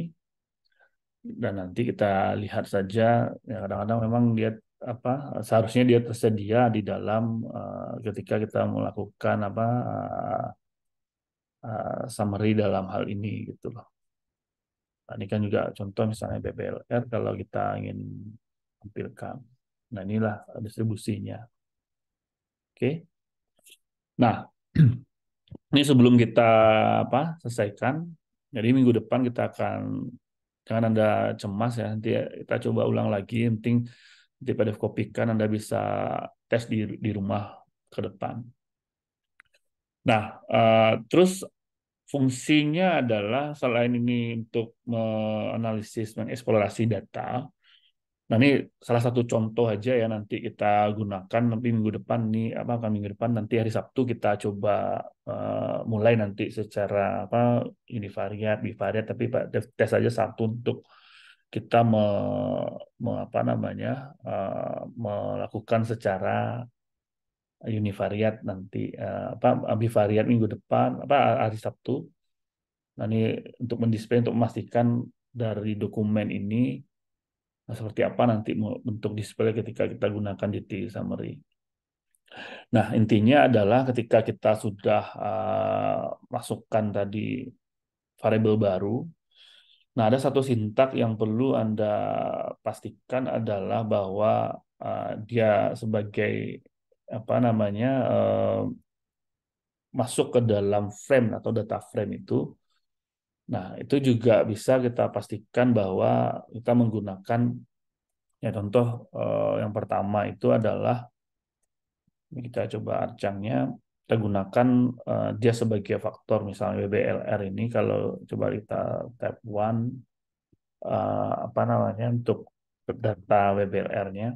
Dan nanti kita lihat saja ya kadang-kadang memang dia apa seharusnya dia tersedia di dalam uh, ketika kita melakukan apa uh, uh, summary dalam hal ini gitu loh. Nah, ini kan juga contoh misalnya BBLR kalau kita ingin tampilkan. Nah inilah distribusinya. Oke. Nah ini sebelum kita apa selesaikan. Jadi minggu depan kita akan jangan anda cemas ya nanti kita coba ulang lagi penting di PDF kopikan anda bisa tes di di rumah ke depan. Nah, uh, terus fungsinya adalah selain ini untuk menganalisis, mengeksplorasi data. Nah, ini salah satu contoh aja ya nanti kita gunakan nanti minggu depan nih apa kan minggu depan nanti hari Sabtu kita coba uh, mulai nanti secara apa ini variat, bivariat tapi Pak tes aja satu untuk kita me, me apa namanya uh, melakukan secara univariat nanti uh, apa ambivariat minggu depan apa hari Sabtu. Nah, ini untuk mendisplay untuk memastikan dari dokumen ini nah, seperti apa nanti bentuk display ketika kita gunakan GT summary. Nah, intinya adalah ketika kita sudah uh, masukkan tadi variabel baru, nah ada satu sintak yang perlu Anda pastikan adalah bahwa uh, dia sebagai apa namanya eh, masuk ke dalam frame atau data frame itu. Nah, itu juga bisa kita pastikan bahwa kita menggunakan ya contoh eh, yang pertama itu adalah kita coba arcangnya kita gunakan eh, dia sebagai faktor misalnya WBLR ini kalau coba kita tap one apa namanya untuk data WBLR-nya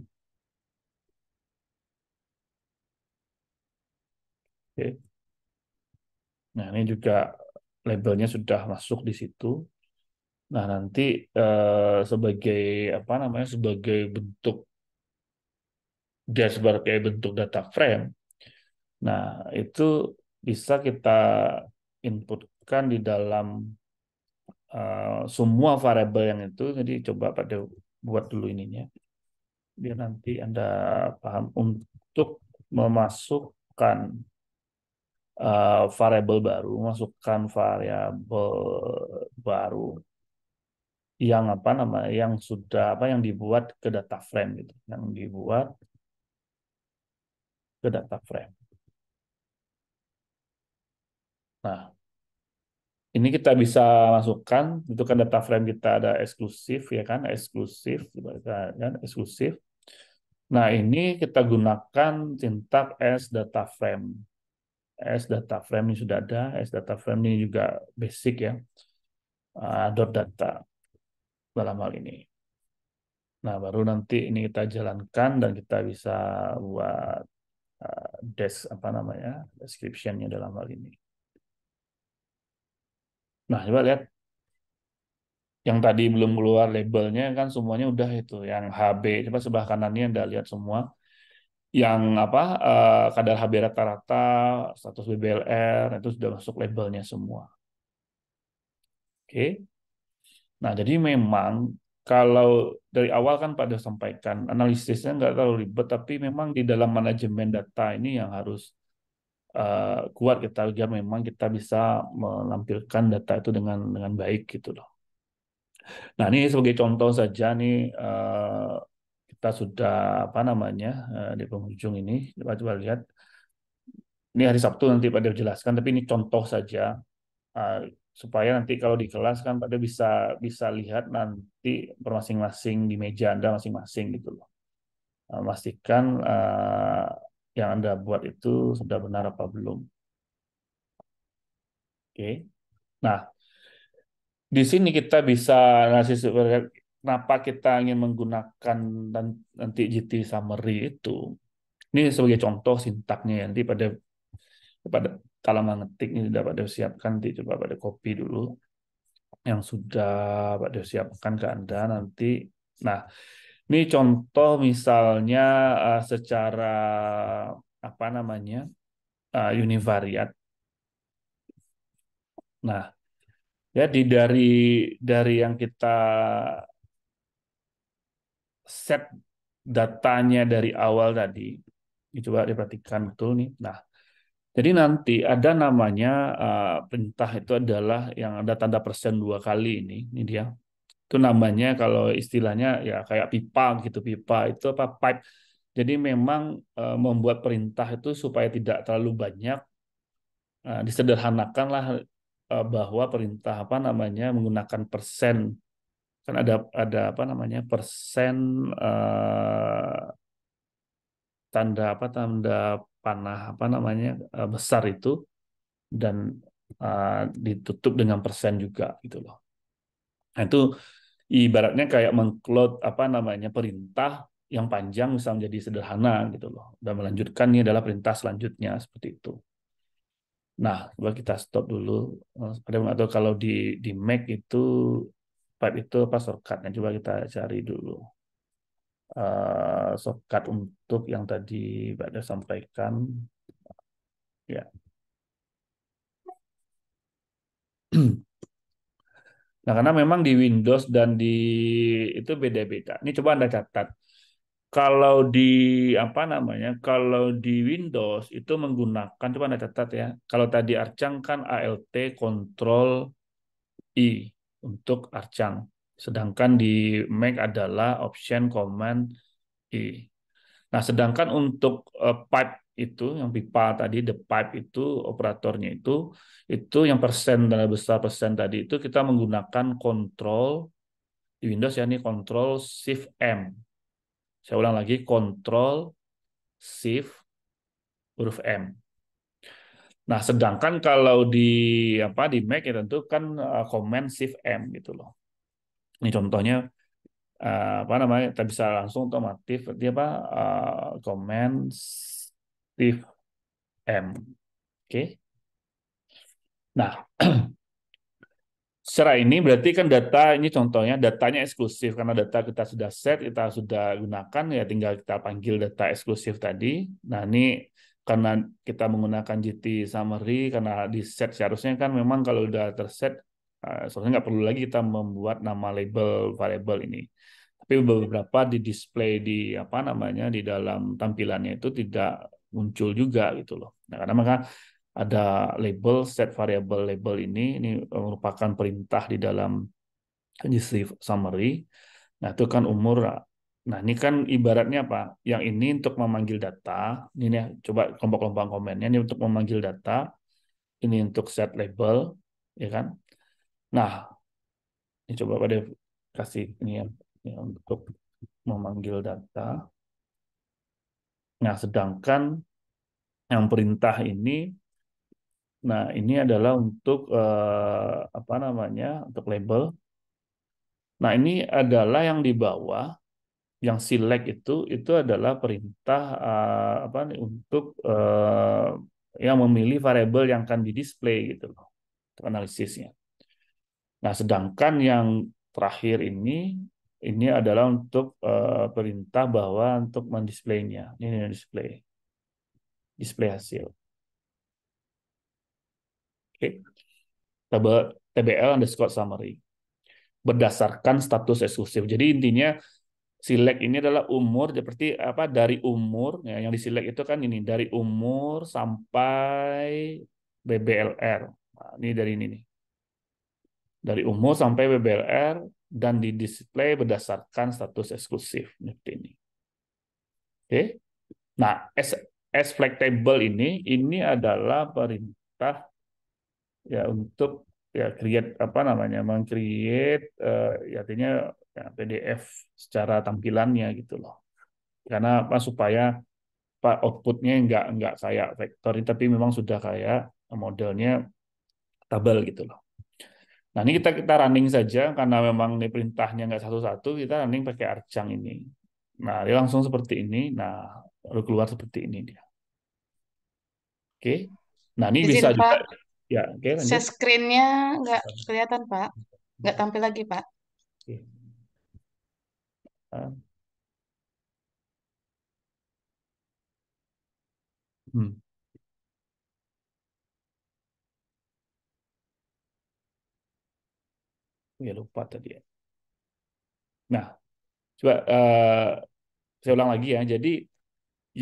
Oke. Nah, ini juga labelnya sudah masuk di situ. Nah, nanti eh, sebagai apa namanya? sebagai bentuk dia sebagai bentuk data frame. Nah, itu bisa kita inputkan di dalam uh, semua variabel yang itu. Jadi coba pada buat dulu ininya. Biar nanti Anda paham untuk memasukkan uh, variabel baru, masukkan variabel baru yang apa nama yang sudah apa yang dibuat ke data frame gitu, yang dibuat ke data frame. Nah, ini kita bisa masukkan itu kan data frame kita ada eksklusif ya kan, eksklusif kan eksklusif. Nah, ini kita gunakan sintak as data frame. S data frame ini sudah ada, S data frame ini juga basic ya, uh, ah, dot data dalam hal ini. Nah baru nanti ini kita jalankan dan kita bisa buat uh, ah, desk apa namanya descriptionnya dalam hal ini. Nah coba lihat yang tadi belum keluar labelnya kan semuanya udah itu yang HB coba sebelah kanannya anda lihat semua yang apa uh, kadar HB rata-rata, status BBLR nah, itu sudah masuk labelnya semua. Oke. Okay. Nah, jadi memang kalau dari awal kan pada sampaikan, analisisnya nggak terlalu ribet, tapi memang di dalam manajemen data ini yang harus uh, kuat kita agar memang kita bisa menampilkan data itu dengan dengan baik gitu loh. Nah, ini sebagai contoh saja nih uh, kita sudah apa namanya eh, di penghujung ini coba coba lihat ini hari Sabtu nanti Pak Dev jelaskan tapi ini contoh saja eh, supaya nanti kalau di kelas kan Pak Dev bisa bisa lihat nanti masing-masing di meja Anda masing-masing gitu loh pastikan eh, yang Anda buat itu sudah benar apa belum oke nah di sini kita bisa ngasih kenapa kita ingin menggunakan dan nanti GT summary itu. Ini sebagai contoh sintaknya ya. nanti pada pada kalau mengetik ini sudah pada siapkan nanti coba pada copy dulu yang sudah pada siapkan ke Anda nanti. Nah, ini contoh misalnya uh, secara apa namanya? Uh, univariat. Nah, jadi dari dari yang kita set datanya dari awal tadi. Coba diperhatikan betul nih. Nah, jadi nanti ada namanya uh, perintah itu adalah yang ada tanda persen dua kali ini, ini dia. Itu namanya kalau istilahnya ya kayak pipa gitu, pipa itu apa pipe. Jadi memang uh, membuat perintah itu supaya tidak terlalu banyak uh, disederhanakanlah uh, bahwa perintah apa namanya menggunakan persen kan ada ada apa namanya persen uh, tanda apa tanda panah apa namanya uh, besar itu dan uh, ditutup dengan persen juga gitu loh. Nah, itu ibaratnya kayak mengklot apa namanya perintah yang panjang bisa menjadi sederhana gitu loh dan melanjutkan ini adalah perintah selanjutnya seperti itu. Nah, coba kita stop dulu. Atau kalau di di Mac itu pipe itu apa shortcutnya coba kita cari dulu uh, shortcut untuk yang tadi Mbak Dev sampaikan ya Nah, karena memang di Windows dan di itu beda-beda. Ini coba Anda catat. Kalau di apa namanya? Kalau di Windows itu menggunakan coba Anda catat ya. Kalau tadi Arcang kan ALT Control I untuk archang Sedangkan di Mac adalah option command E. Nah, sedangkan untuk uh, pipe itu yang pipa tadi the pipe itu operatornya itu itu yang persen dan besar persen tadi itu kita menggunakan control di Windows ya ini control shift M. Saya ulang lagi control shift huruf M. Nah, sedangkan kalau di apa di Mac ya tentu kan uh, command shift M gitu loh. Ini contohnya uh, apa namanya? Kita bisa langsung otomatis dia apa uh, command shift M. Oke. Okay. Nah, secara ini berarti kan data ini contohnya datanya eksklusif karena data kita sudah set, kita sudah gunakan ya tinggal kita panggil data eksklusif tadi. Nah, ini karena kita menggunakan GT summary karena di set seharusnya kan memang kalau udah terset eh, seharusnya nggak perlu lagi kita membuat nama label variable ini tapi beberapa di display di apa namanya di dalam tampilannya itu tidak muncul juga gitu loh nah, karena maka ada label set variable label ini ini merupakan perintah di dalam GC summary nah itu kan umur Nah, ini kan ibaratnya apa? Yang ini untuk memanggil data, ini ya, coba kelompok-kelompok komennya, ini untuk memanggil data, ini untuk set label, ya kan? Nah, ini coba pada kasih ini ya, ini ya, untuk memanggil data. Nah, sedangkan yang perintah ini, nah ini adalah untuk eh, apa namanya, untuk label. Nah, ini adalah yang di bawah yang select itu itu adalah perintah uh, apa nih untuk uh, yang memilih variabel yang akan didisplay gitu loh untuk analisisnya. Nah, sedangkan yang terakhir ini ini adalah untuk uh, perintah bahwa untuk mendisplaynya. Ini yang display. Display hasil. Oke. Okay. TBL underscore summary berdasarkan status eksklusif. Jadi intinya silek ini adalah umur seperti apa dari umur ya, yang disilek itu kan ini dari umur sampai BBLR. Nah, ini dari ini nih. Dari umur sampai BBLR dan di display berdasarkan status eksklusif seperti ini. Oke. Okay. Nah, S S flag table ini ini adalah perintah ya untuk ya create apa namanya mengcreate uh, artinya ya, PDF secara tampilannya gitu loh. Karena apa supaya pak outputnya nggak nggak kayak vektori tapi memang sudah kayak modelnya tabel gitu loh. Nah ini kita kita running saja karena memang ini perintahnya nggak satu-satu, kita running pakai arcang ini. Nah dia langsung seperti ini, nah baru keluar seperti ini dia. Oke, nah ini Izin, bisa Pak. juga. Ya, oke. Okay, screen-nya nggak kelihatan Pak, nggak tampil lagi Pak. Okay. Hmm. Ya lupa tadi ya. Nah, coba uh, saya ulang lagi ya. Jadi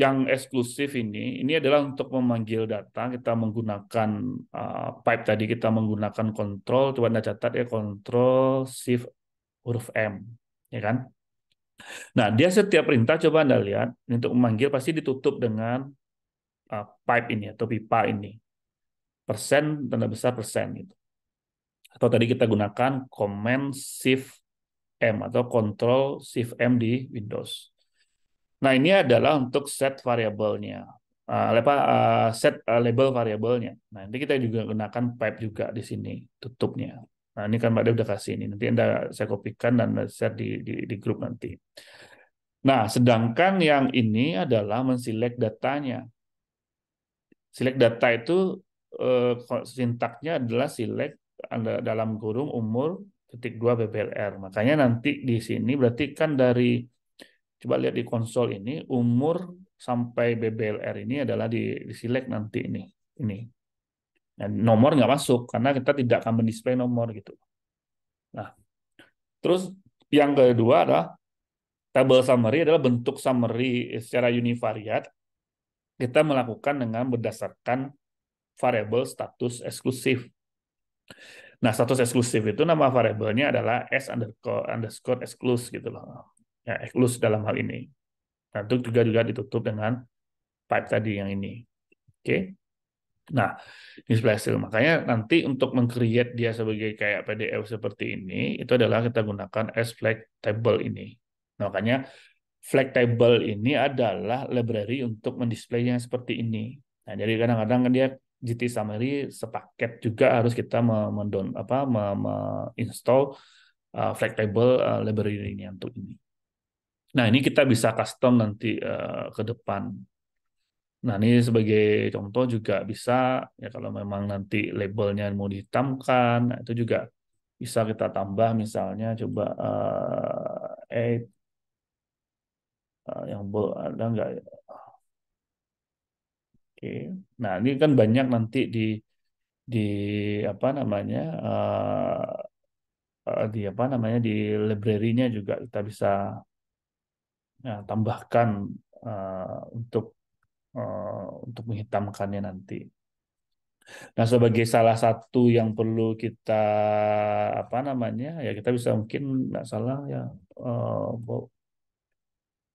yang eksklusif ini, ini adalah untuk memanggil data kita menggunakan uh, pipe tadi kita menggunakan kontrol. Coba anda catat ya control shift huruf M, ya kan? Nah, dia setiap perintah coba Anda lihat untuk memanggil pasti ditutup dengan uh, pipe ini atau pipa ini. Persen tanda besar persen gitu. Atau tadi kita gunakan command shift M atau control shift M di Windows. Nah, ini adalah untuk set variabelnya. Uh, uh, set uh, label variabelnya. Nah, nanti kita juga gunakan pipe juga di sini tutupnya. Nah, ini kan Mbak Dev udah kasih ini. Nanti Anda saya kopikan dan share di, di, di grup nanti. Nah, sedangkan yang ini adalah mensilek datanya. Select data itu eh, sintaknya adalah select dalam kurung umur titik dua BBLR. Makanya nanti di sini berarti kan dari coba lihat di konsol ini umur sampai BBLR ini adalah di, di select nanti ini. Ini dan nomor nggak masuk karena kita tidak akan mendisplay nomor gitu. Nah, terus yang kedua adalah table summary adalah bentuk summary secara univariat. kita melakukan dengan berdasarkan variabel status eksklusif. Nah, status eksklusif itu nama variabelnya adalah s underscore, underscore exclus gitu loh. Ya, exclus dalam hal ini. Nah, itu juga juga ditutup dengan pipe tadi yang ini. Oke. Okay. Nah, display hasil. Makanya nanti untuk mengcreate dia sebagai kayak PDF seperti ini, itu adalah kita gunakan as flag table ini. Nah, makanya flag table ini adalah library untuk mendisplaynya seperti ini. Nah, jadi kadang-kadang dia GT summary sepaket juga harus kita mendon apa menginstall uh, flag table uh, library ini untuk ini. Nah, ini kita bisa custom nanti uh, ke depan Nah, ini sebagai contoh juga bisa ya kalau memang nanti labelnya mau dihitamkan, nah itu juga bisa kita tambah misalnya coba uh, eh, eight uh, eh, yang bold ada nggak? Ya? Oke, okay. nah ini kan banyak nanti di di apa namanya uh, di apa namanya di library-nya juga kita bisa ya, tambahkan uh, untuk Eh, untuk menghitamkannya nanti. Nah, sebagai salah satu yang perlu kita apa namanya ya kita bisa mungkin nggak salah ya. Uh,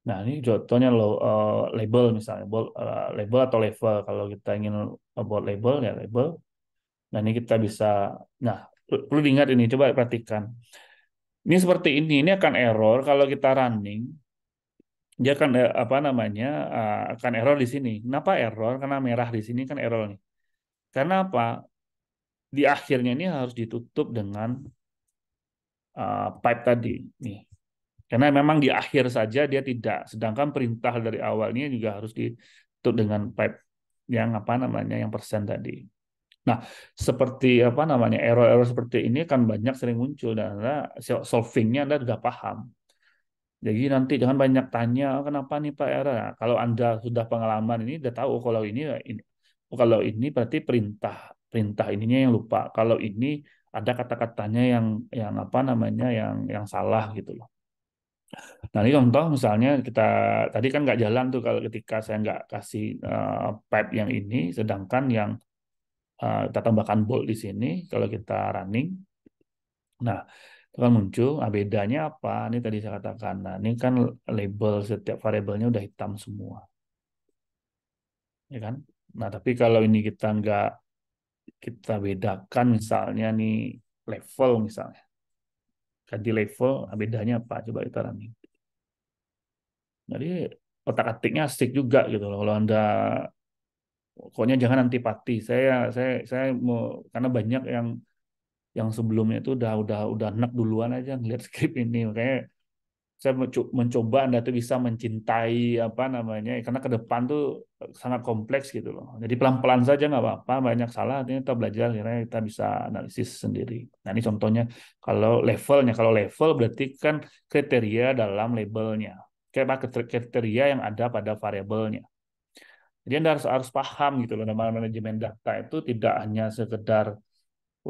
nah ini contohnya lo uh, eh, label misalnya uh, label atau level kalau kita ingin about label ya label. Nah ini kita bisa. Nah perlu diingat ini coba perhatikan. Ini seperti ini ini akan error kalau kita running dia ya akan eh, apa namanya akan eh, error di sini. Kenapa error? Karena merah di sini kan error nih. Karena apa? Di akhirnya ini harus ditutup dengan uh, pipe tadi nih. Karena memang di akhir saja dia tidak. Sedangkan perintah dari awalnya juga harus ditutup dengan pipe yang apa namanya yang persen tadi. Nah, seperti apa namanya error-error seperti ini kan banyak sering muncul dan solvingnya anda sudah paham jadi nanti jangan banyak tanya, oh, kenapa nih Pak Era? Nah, kalau Anda sudah pengalaman ini, udah tahu oh, kalau ini, eh, ini oh, kalau ini berarti perintah perintah ininya yang lupa. Kalau ini ada kata-katanya yang yang apa namanya yang yang salah gitu loh. Nah ini contoh misalnya kita tadi kan nggak jalan tuh kalau ketika saya nggak kasih uh, eh, pipe yang ini, sedangkan yang uh, kita tambahkan bolt di sini kalau kita running. Nah itu kan muncul nah bedanya apa ini tadi saya katakan nah ini kan label setiap variabelnya udah hitam semua ya kan nah tapi kalau ini kita nggak kita bedakan misalnya nih level misalnya ganti level nah bedanya apa coba kita running jadi otak atiknya asik juga gitu loh kalau anda pokoknya jangan antipati. Saya saya saya mau karena banyak yang yang sebelumnya itu udah udah udah nek duluan aja ngeliat skrip ini makanya saya mencoba anda tuh bisa mencintai apa namanya karena ke depan tuh eh, sangat kompleks gitu loh jadi pelan pelan saja nggak apa apa banyak salah artinya kita belajar akhirnya kita bisa analisis sendiri nah ini contohnya kalau levelnya kalau level berarti kan kriteria dalam labelnya kayak kriteria yang ada pada variabelnya jadi anda harus harus paham gitu loh nama manajemen data itu tidak hanya sekedar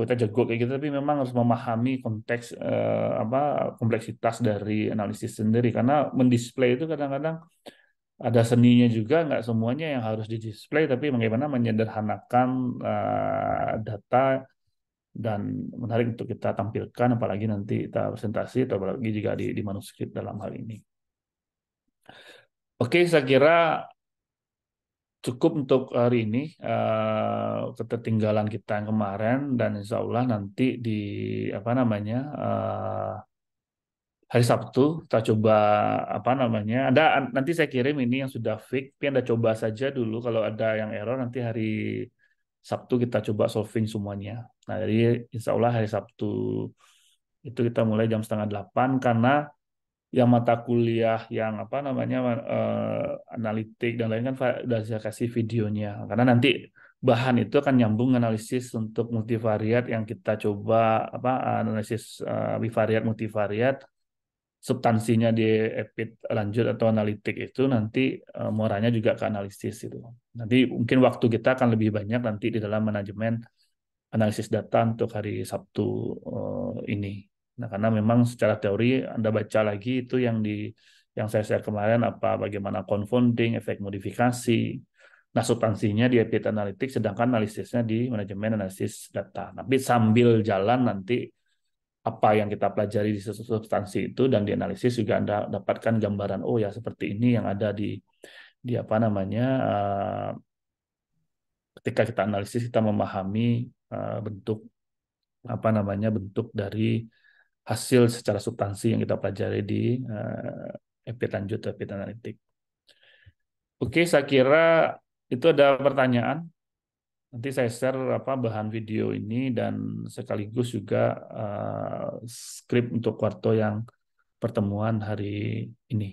kita jago kayak gitu tapi memang harus memahami konteks uh, apa kompleksitas dari analisis sendiri karena mendisplay itu kadang-kadang ada seninya juga nggak semuanya yang harus di display tapi bagaimana menyederhanakan uh, data dan menarik untuk kita tampilkan apalagi nanti kita presentasi atau apalagi juga di, di manuskrip dalam hal ini. Oke, saya kira cukup untuk hari ini uh, ketertinggalan kita yang kemarin dan insya Allah nanti di apa namanya uh, hari Sabtu kita coba apa namanya ada nanti saya kirim ini yang sudah fix tapi anda coba saja dulu kalau ada yang error nanti hari Sabtu kita coba solving semuanya nah jadi insya Allah hari Sabtu itu kita mulai jam setengah delapan karena yang mata kuliah yang apa namanya uh, analitik dan lain kan sudah saya kasih videonya karena nanti bahan itu akan nyambung analisis untuk multivariat yang kita coba apa analisis uh, bivariat multivariat substansinya di epit lanjut atau analitik itu nanti uh, eh, moranya juga ke analisis itu nanti mungkin waktu kita akan lebih banyak nanti di dalam manajemen analisis data untuk hari Sabtu uh, ini Nah, karena memang secara teori Anda baca lagi itu yang di yang saya share kemarin apa bagaimana confounding, efek modifikasi. Nah, substansinya di epit analitik sedangkan analisisnya di manajemen analisis data. Tapi sambil jalan nanti apa yang kita pelajari di substansi itu dan di analisis juga Anda dapatkan gambaran oh ya seperti ini yang ada di di apa namanya eh, ketika kita analisis kita memahami eh, bentuk apa namanya bentuk dari hasil secara substansi yang kita pelajari di uh, FP Tanjut atau Analitik. Oke, saya kira itu ada pertanyaan. Nanti saya share apa bahan video ini dan sekaligus juga uh, eh, skrip untuk kuarto yang pertemuan hari ini.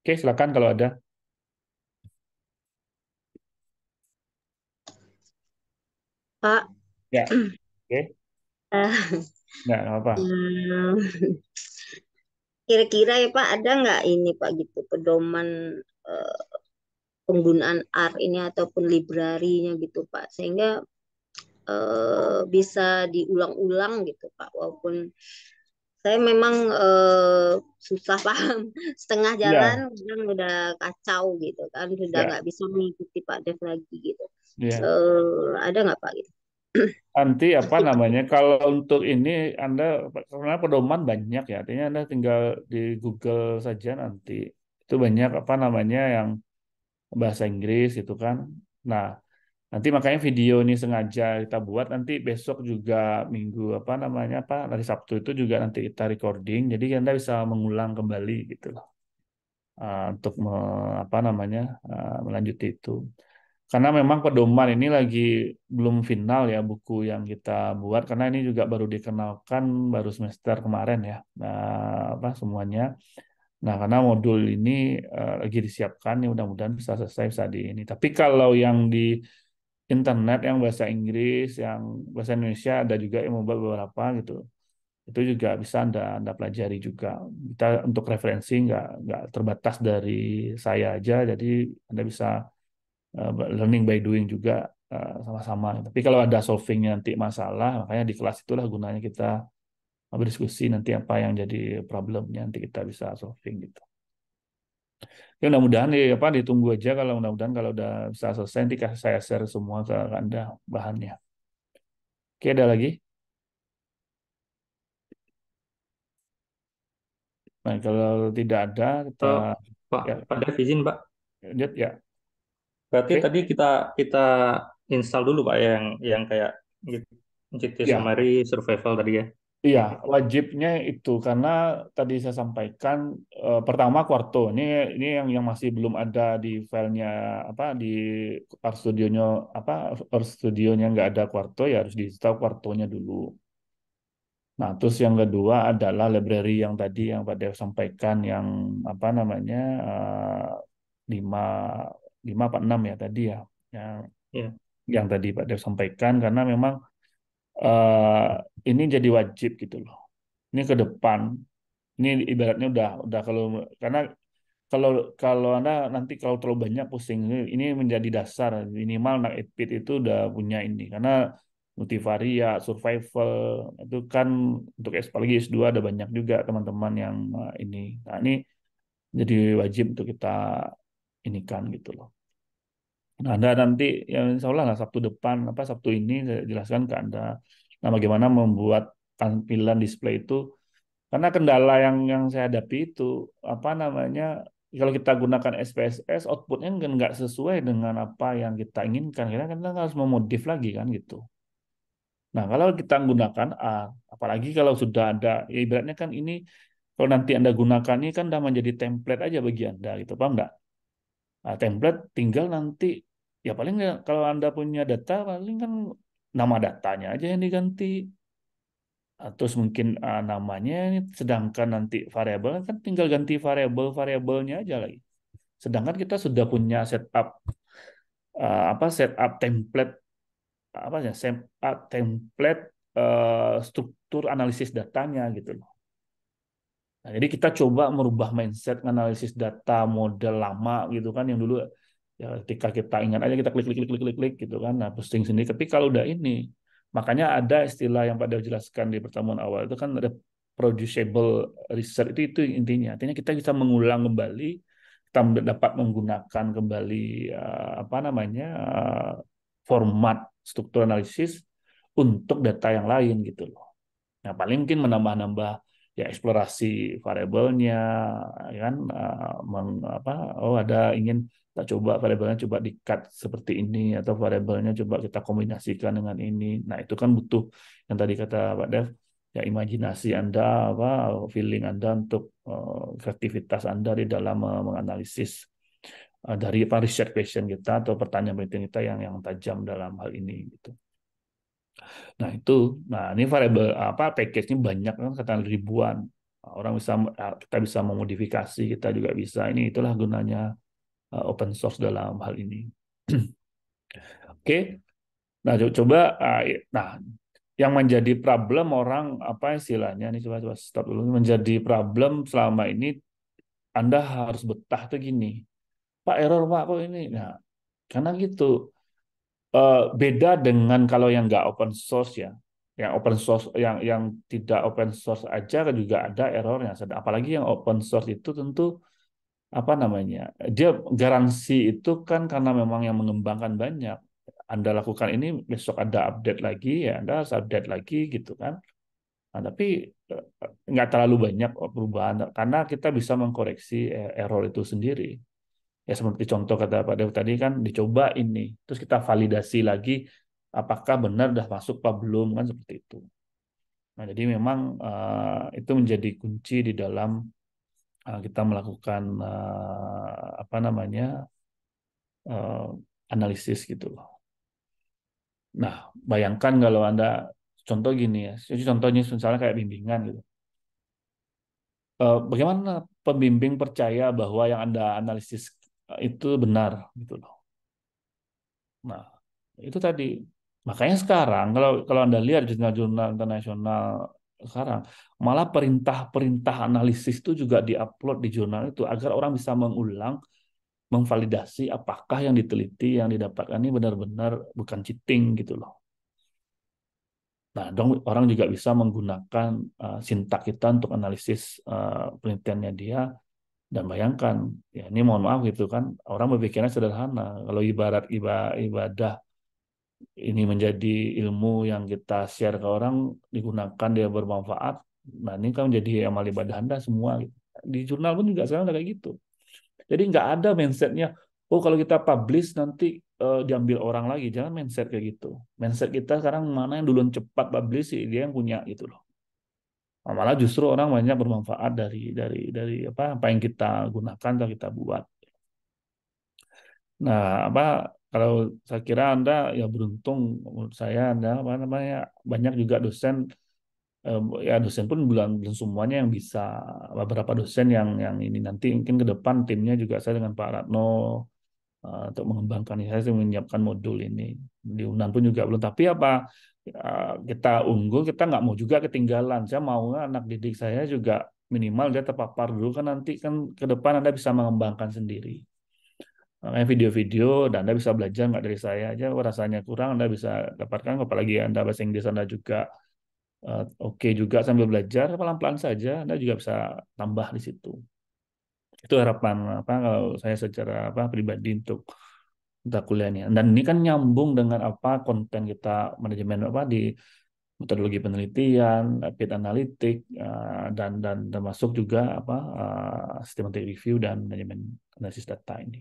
Oke, silakan kalau ada. Pak. Ya. Oke. Okay. Eh, Enggak, apa. Hmm. Kira-kira ya Pak, ada nggak ini Pak gitu pedoman eh, penggunaan R ini ataupun librarinya gitu Pak, sehingga eh, bisa diulang-ulang gitu Pak, walaupun saya memang eh, susah paham setengah iya. jalan kadang udah kacau gitu kan sudah iya. nggak yeah. bisa mengikuti Pak Dev lagi gitu. Yeah. Eh, ada nggak Pak gitu? nanti apa namanya kalau untuk ini anda karena pedoman banyak ya artinya anda tinggal di Google saja nanti itu banyak apa namanya yang bahasa Inggris gitu kan nah nanti makanya video ini sengaja kita buat nanti besok juga minggu apa namanya apa hari Sabtu itu juga nanti kita recording jadi anda bisa mengulang kembali gitu loh uh, untuk me, apa namanya uh, ah, melanjuti itu karena memang pedoman ini lagi belum final ya buku yang kita buat karena ini juga baru dikenalkan baru semester kemarin ya nah, apa semuanya nah karena modul ini uh, lagi disiapkan ya mudah-mudahan bisa selesai saat ini tapi kalau yang di internet yang bahasa Inggris yang bahasa Indonesia ada juga yang membuat beberapa gitu itu juga bisa anda anda pelajari juga kita untuk referensi nggak nggak terbatas dari saya aja jadi anda bisa Eh, learning by doing juga eh, sama-sama. Tapi kalau ada solving nanti masalah, makanya di kelas itulah gunanya kita berdiskusi nanti apa yang jadi problemnya nanti kita bisa solving gitu. Ya mudah-mudahan ya apa ditunggu aja kalau mudah-mudahan kalau udah bisa selesai nanti saya share semua ke anda bahannya. Oke ada lagi? Nah, kalau tidak ada kita eh, Pak, ya. pada izin Pak. Ya, ya. Berarti okay. tadi kita kita install dulu Pak yang yang kayak GT yeah. summary survival tadi ya. Iya, wajibnya itu karena tadi saya sampaikan uh, pertama Quarto ini ini yang yang masih belum ada di filenya apa di R studionya apa R studionya nggak ada Quarto ya harus diinstal Quarto-nya dulu. Nah, terus yang kedua adalah library yang tadi yang Pak Dev sampaikan yang apa namanya uh, lima lima, apa enam ya tadi ya yang yeah. yang tadi Pak Dev sampaikan karena memang uh, ini jadi wajib gitu loh. Ini ke depan ini ibaratnya udah udah kalau karena kalau kalau anda nanti kalau terlalu banyak pusing ini menjadi dasar minimal nak epit itu udah punya ini karena multivaria survival itu kan untuk apalagi S2 ada banyak juga teman-teman yang eh, ini nah ini jadi wajib untuk kita inikan gitu loh anda nanti ya insya Allah lah Sabtu depan apa Sabtu ini saya jelaskan ke Anda nah bagaimana membuat tampilan display itu karena kendala yang yang saya hadapi itu apa namanya kalau kita gunakan SPSS outputnya nggak sesuai dengan apa yang kita inginkan karena kita harus memodif lagi kan gitu nah kalau kita gunakan A apalagi kalau sudah ada ya ibaratnya kan ini kalau nanti anda gunakan ini kan sudah menjadi template aja bagi anda gitu paham nggak Nah, template tinggal nanti ya paling ya kalau Anda punya data paling kan nama datanya aja yang diganti ah, terus mungkin uh, namanya sedangkan nanti variabel kan tinggal ganti variabel variabelnya aja lagi sedangkan kita sudah punya setup uh, apa setup template apa ya setup template uh, struktur analisis datanya gitu loh Nah, jadi kita coba merubah mindset analisis data model lama gitu kan yang dulu ya ketika kita ingat aja kita klik klik klik klik klik, gitu kan nah posting sendiri tapi kalau udah ini makanya ada istilah yang pada jelaskan di pertemuan awal itu kan ada producible research itu itu intinya artinya kita bisa mengulang kembali kita dapat menggunakan kembali ya, apa namanya format struktur analisis untuk data yang lain gitu loh nah paling mungkin menambah-nambah ya eksplorasi variabelnya ya kan eh, meng, apa oh ada ingin kita coba variabelnya coba di-cut seperti ini atau variabelnya coba kita kombinasikan dengan ini. Nah, itu kan butuh yang tadi kata Pak Dev ya imajinasi Anda apa feeling Anda untuk eh, kreativitas Anda di dalam eh, menganalisis dari apa research question kita atau pertanyaan penting kita yang yang tajam dalam hal ini gitu. Nah itu, nah ini variable apa package-nya banyak kan kata ribuan. Orang bisa ah, kita bisa memodifikasi, kita juga bisa. Ini itulah gunanya ah, open source dalam hal ini. Oke. Okay. Nah, coba ah, nah yang menjadi problem orang apa istilahnya ini coba coba stop dulu. Menjadi problem selama ini Anda harus betah tuh gini. Pak error Pak kok ini. Nah, karena gitu Eh, beda dengan kalau yang nggak open source ya yang open source yang yang tidak open source aja juga ada errornya apalagi yang open source itu tentu apa namanya dia garansi itu kan karena memang yang mengembangkan banyak anda lakukan ini besok ada update lagi ya anda harus update lagi gitu kan nah, tapi eh, nggak terlalu banyak perubahan karena kita bisa mengkoreksi eh, error itu sendiri ya seperti contoh kata Pak Dev tadi kan dicoba ini terus kita validasi lagi apakah benar sudah masuk apa belum kan seperti itu nah jadi memang uh, itu menjadi kunci di dalam uh, kita melakukan uh, apa namanya uh, analisis gitu loh nah bayangkan kalau anda contoh gini ya contohnya misalnya kayak bimbingan gitu bagaimana pembimbing percaya bahwa yang Anda analisis Eh, itu benar gitu loh. Nah, itu tadi makanya sekarang kalau kalau Anda lihat jurnal-jurnal internasional sekarang malah perintah-perintah analisis itu juga diupload di jurnal itu agar orang bisa mengulang memvalidasi apakah yang diteliti yang didapatkan ini benar-benar bukan cheating gitu loh. Nah, dong orang juga bisa menggunakan uh, sintak kita untuk analisis uh, penelitiannya dia dan bayangkan, ya ini mohon maaf gitu kan, orang berpikirnya sederhana. Kalau ibarat ibadah ini menjadi ilmu yang kita share ke orang, digunakan dia bermanfaat, nah ini kan menjadi amal ibadah Anda semua. Gitu. Di jurnal pun juga sekarang kayak gitu. Jadi nggak ada mindsetnya, oh kalau kita publish nanti uh, diambil orang lagi. Jangan mindset kayak gitu. Mindset kita sekarang mana yang duluan cepat publish, dia yang punya gitu loh malah justru orang banyak bermanfaat dari dari dari apa apa yang kita gunakan atau kita buat nah apa kalau saya kira anda ya beruntung menurut saya anda apa namanya banyak juga dosen eh, ya dosen pun belum belum semuanya yang bisa beberapa dosen yang yang ini nanti mungkin ke depan timnya juga saya dengan Pak Ratno Eh, untuk mengembangkan saya sih menyiapkan modul ini di Unan pun juga belum tapi apa eh, kita unggul kita nggak mau juga ketinggalan saya mau anak didik saya juga minimal dia terpapar dulu kan nanti kan ke depan anda bisa mengembangkan sendiri makanya video-video dan anda bisa belajar nggak dari saya aja oh, rasanya kurang anda bisa dapatkan apalagi anda bahasa Inggris anda juga eh, oke okay juga sambil belajar pelan-pelan saja Anda juga bisa tambah di situ itu harapan apa kalau saya secara apa pribadi untuk mata kuliahnya dan ini kan nyambung dengan apa konten kita manajemen apa di metodologi penelitian, paid analitik eh, dan dan termasuk juga apa eh, systematic review dan manajemen analisis data ini.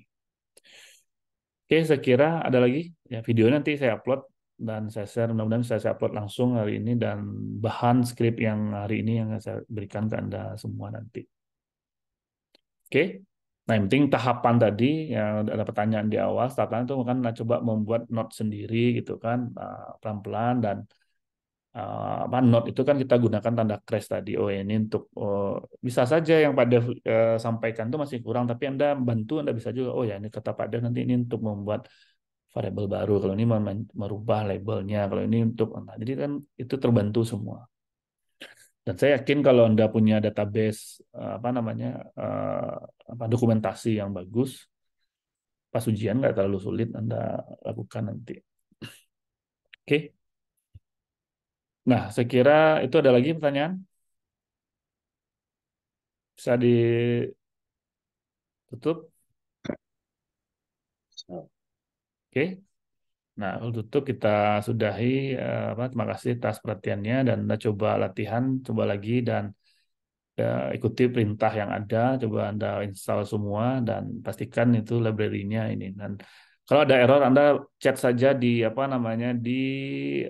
Oke, saya kira ada lagi ya video nanti saya upload dan saya share mudah-mudahan saya, saya upload langsung hari ini dan bahan skrip yang hari ini yang saya berikan ke Anda semua nanti. Oke. Nah, yang penting tahapan tadi yang ada pertanyaan di awal, tahapan itu kan coba membuat note sendiri gitu kan eh, pelan-pelan dan eh, apa note itu kan kita gunakan tanda crash tadi oh ini untuk oh, bisa saja yang pada eh, sampaikan itu masih kurang tapi anda bantu anda bisa juga oh ya ini kata pada nanti ini untuk membuat variabel baru kalau ini merubah labelnya kalau ini untuk nah, jadi kan itu terbantu semua dan saya yakin kalau anda punya database eh, apa namanya eh, apa dokumentasi yang bagus pas ujian nggak terlalu sulit anda lakukan nanti oke okay. nah saya kira itu ada lagi pertanyaan bisa ditutup oke okay. Nah, untuk itu kita sudahi. Eh, apa, terima kasih atas perhatiannya dan Anda coba latihan, coba lagi dan ya, ikuti perintah yang ada. Coba Anda install semua dan pastikan itu library-nya ini. Dan kalau ada error, Anda chat saja di apa namanya di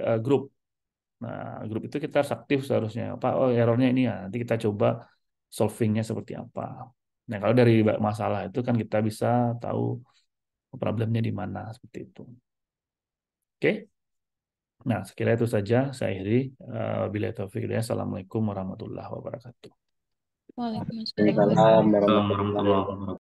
uh, grup. Nah, grup itu kita harus aktif seharusnya. Apa oh errornya ini ya. Nanti kita coba solvingnya seperti apa. Nah, kalau dari masalah itu kan kita bisa tahu problemnya di mana seperti itu. Oke. Nah, sekiranya itu saja saya akhiri. Uh, Bila hidayah. Assalamualaikum warahmatullahi wabarakatuh. Waalaikumsalam warahmatullahi wabarakatuh.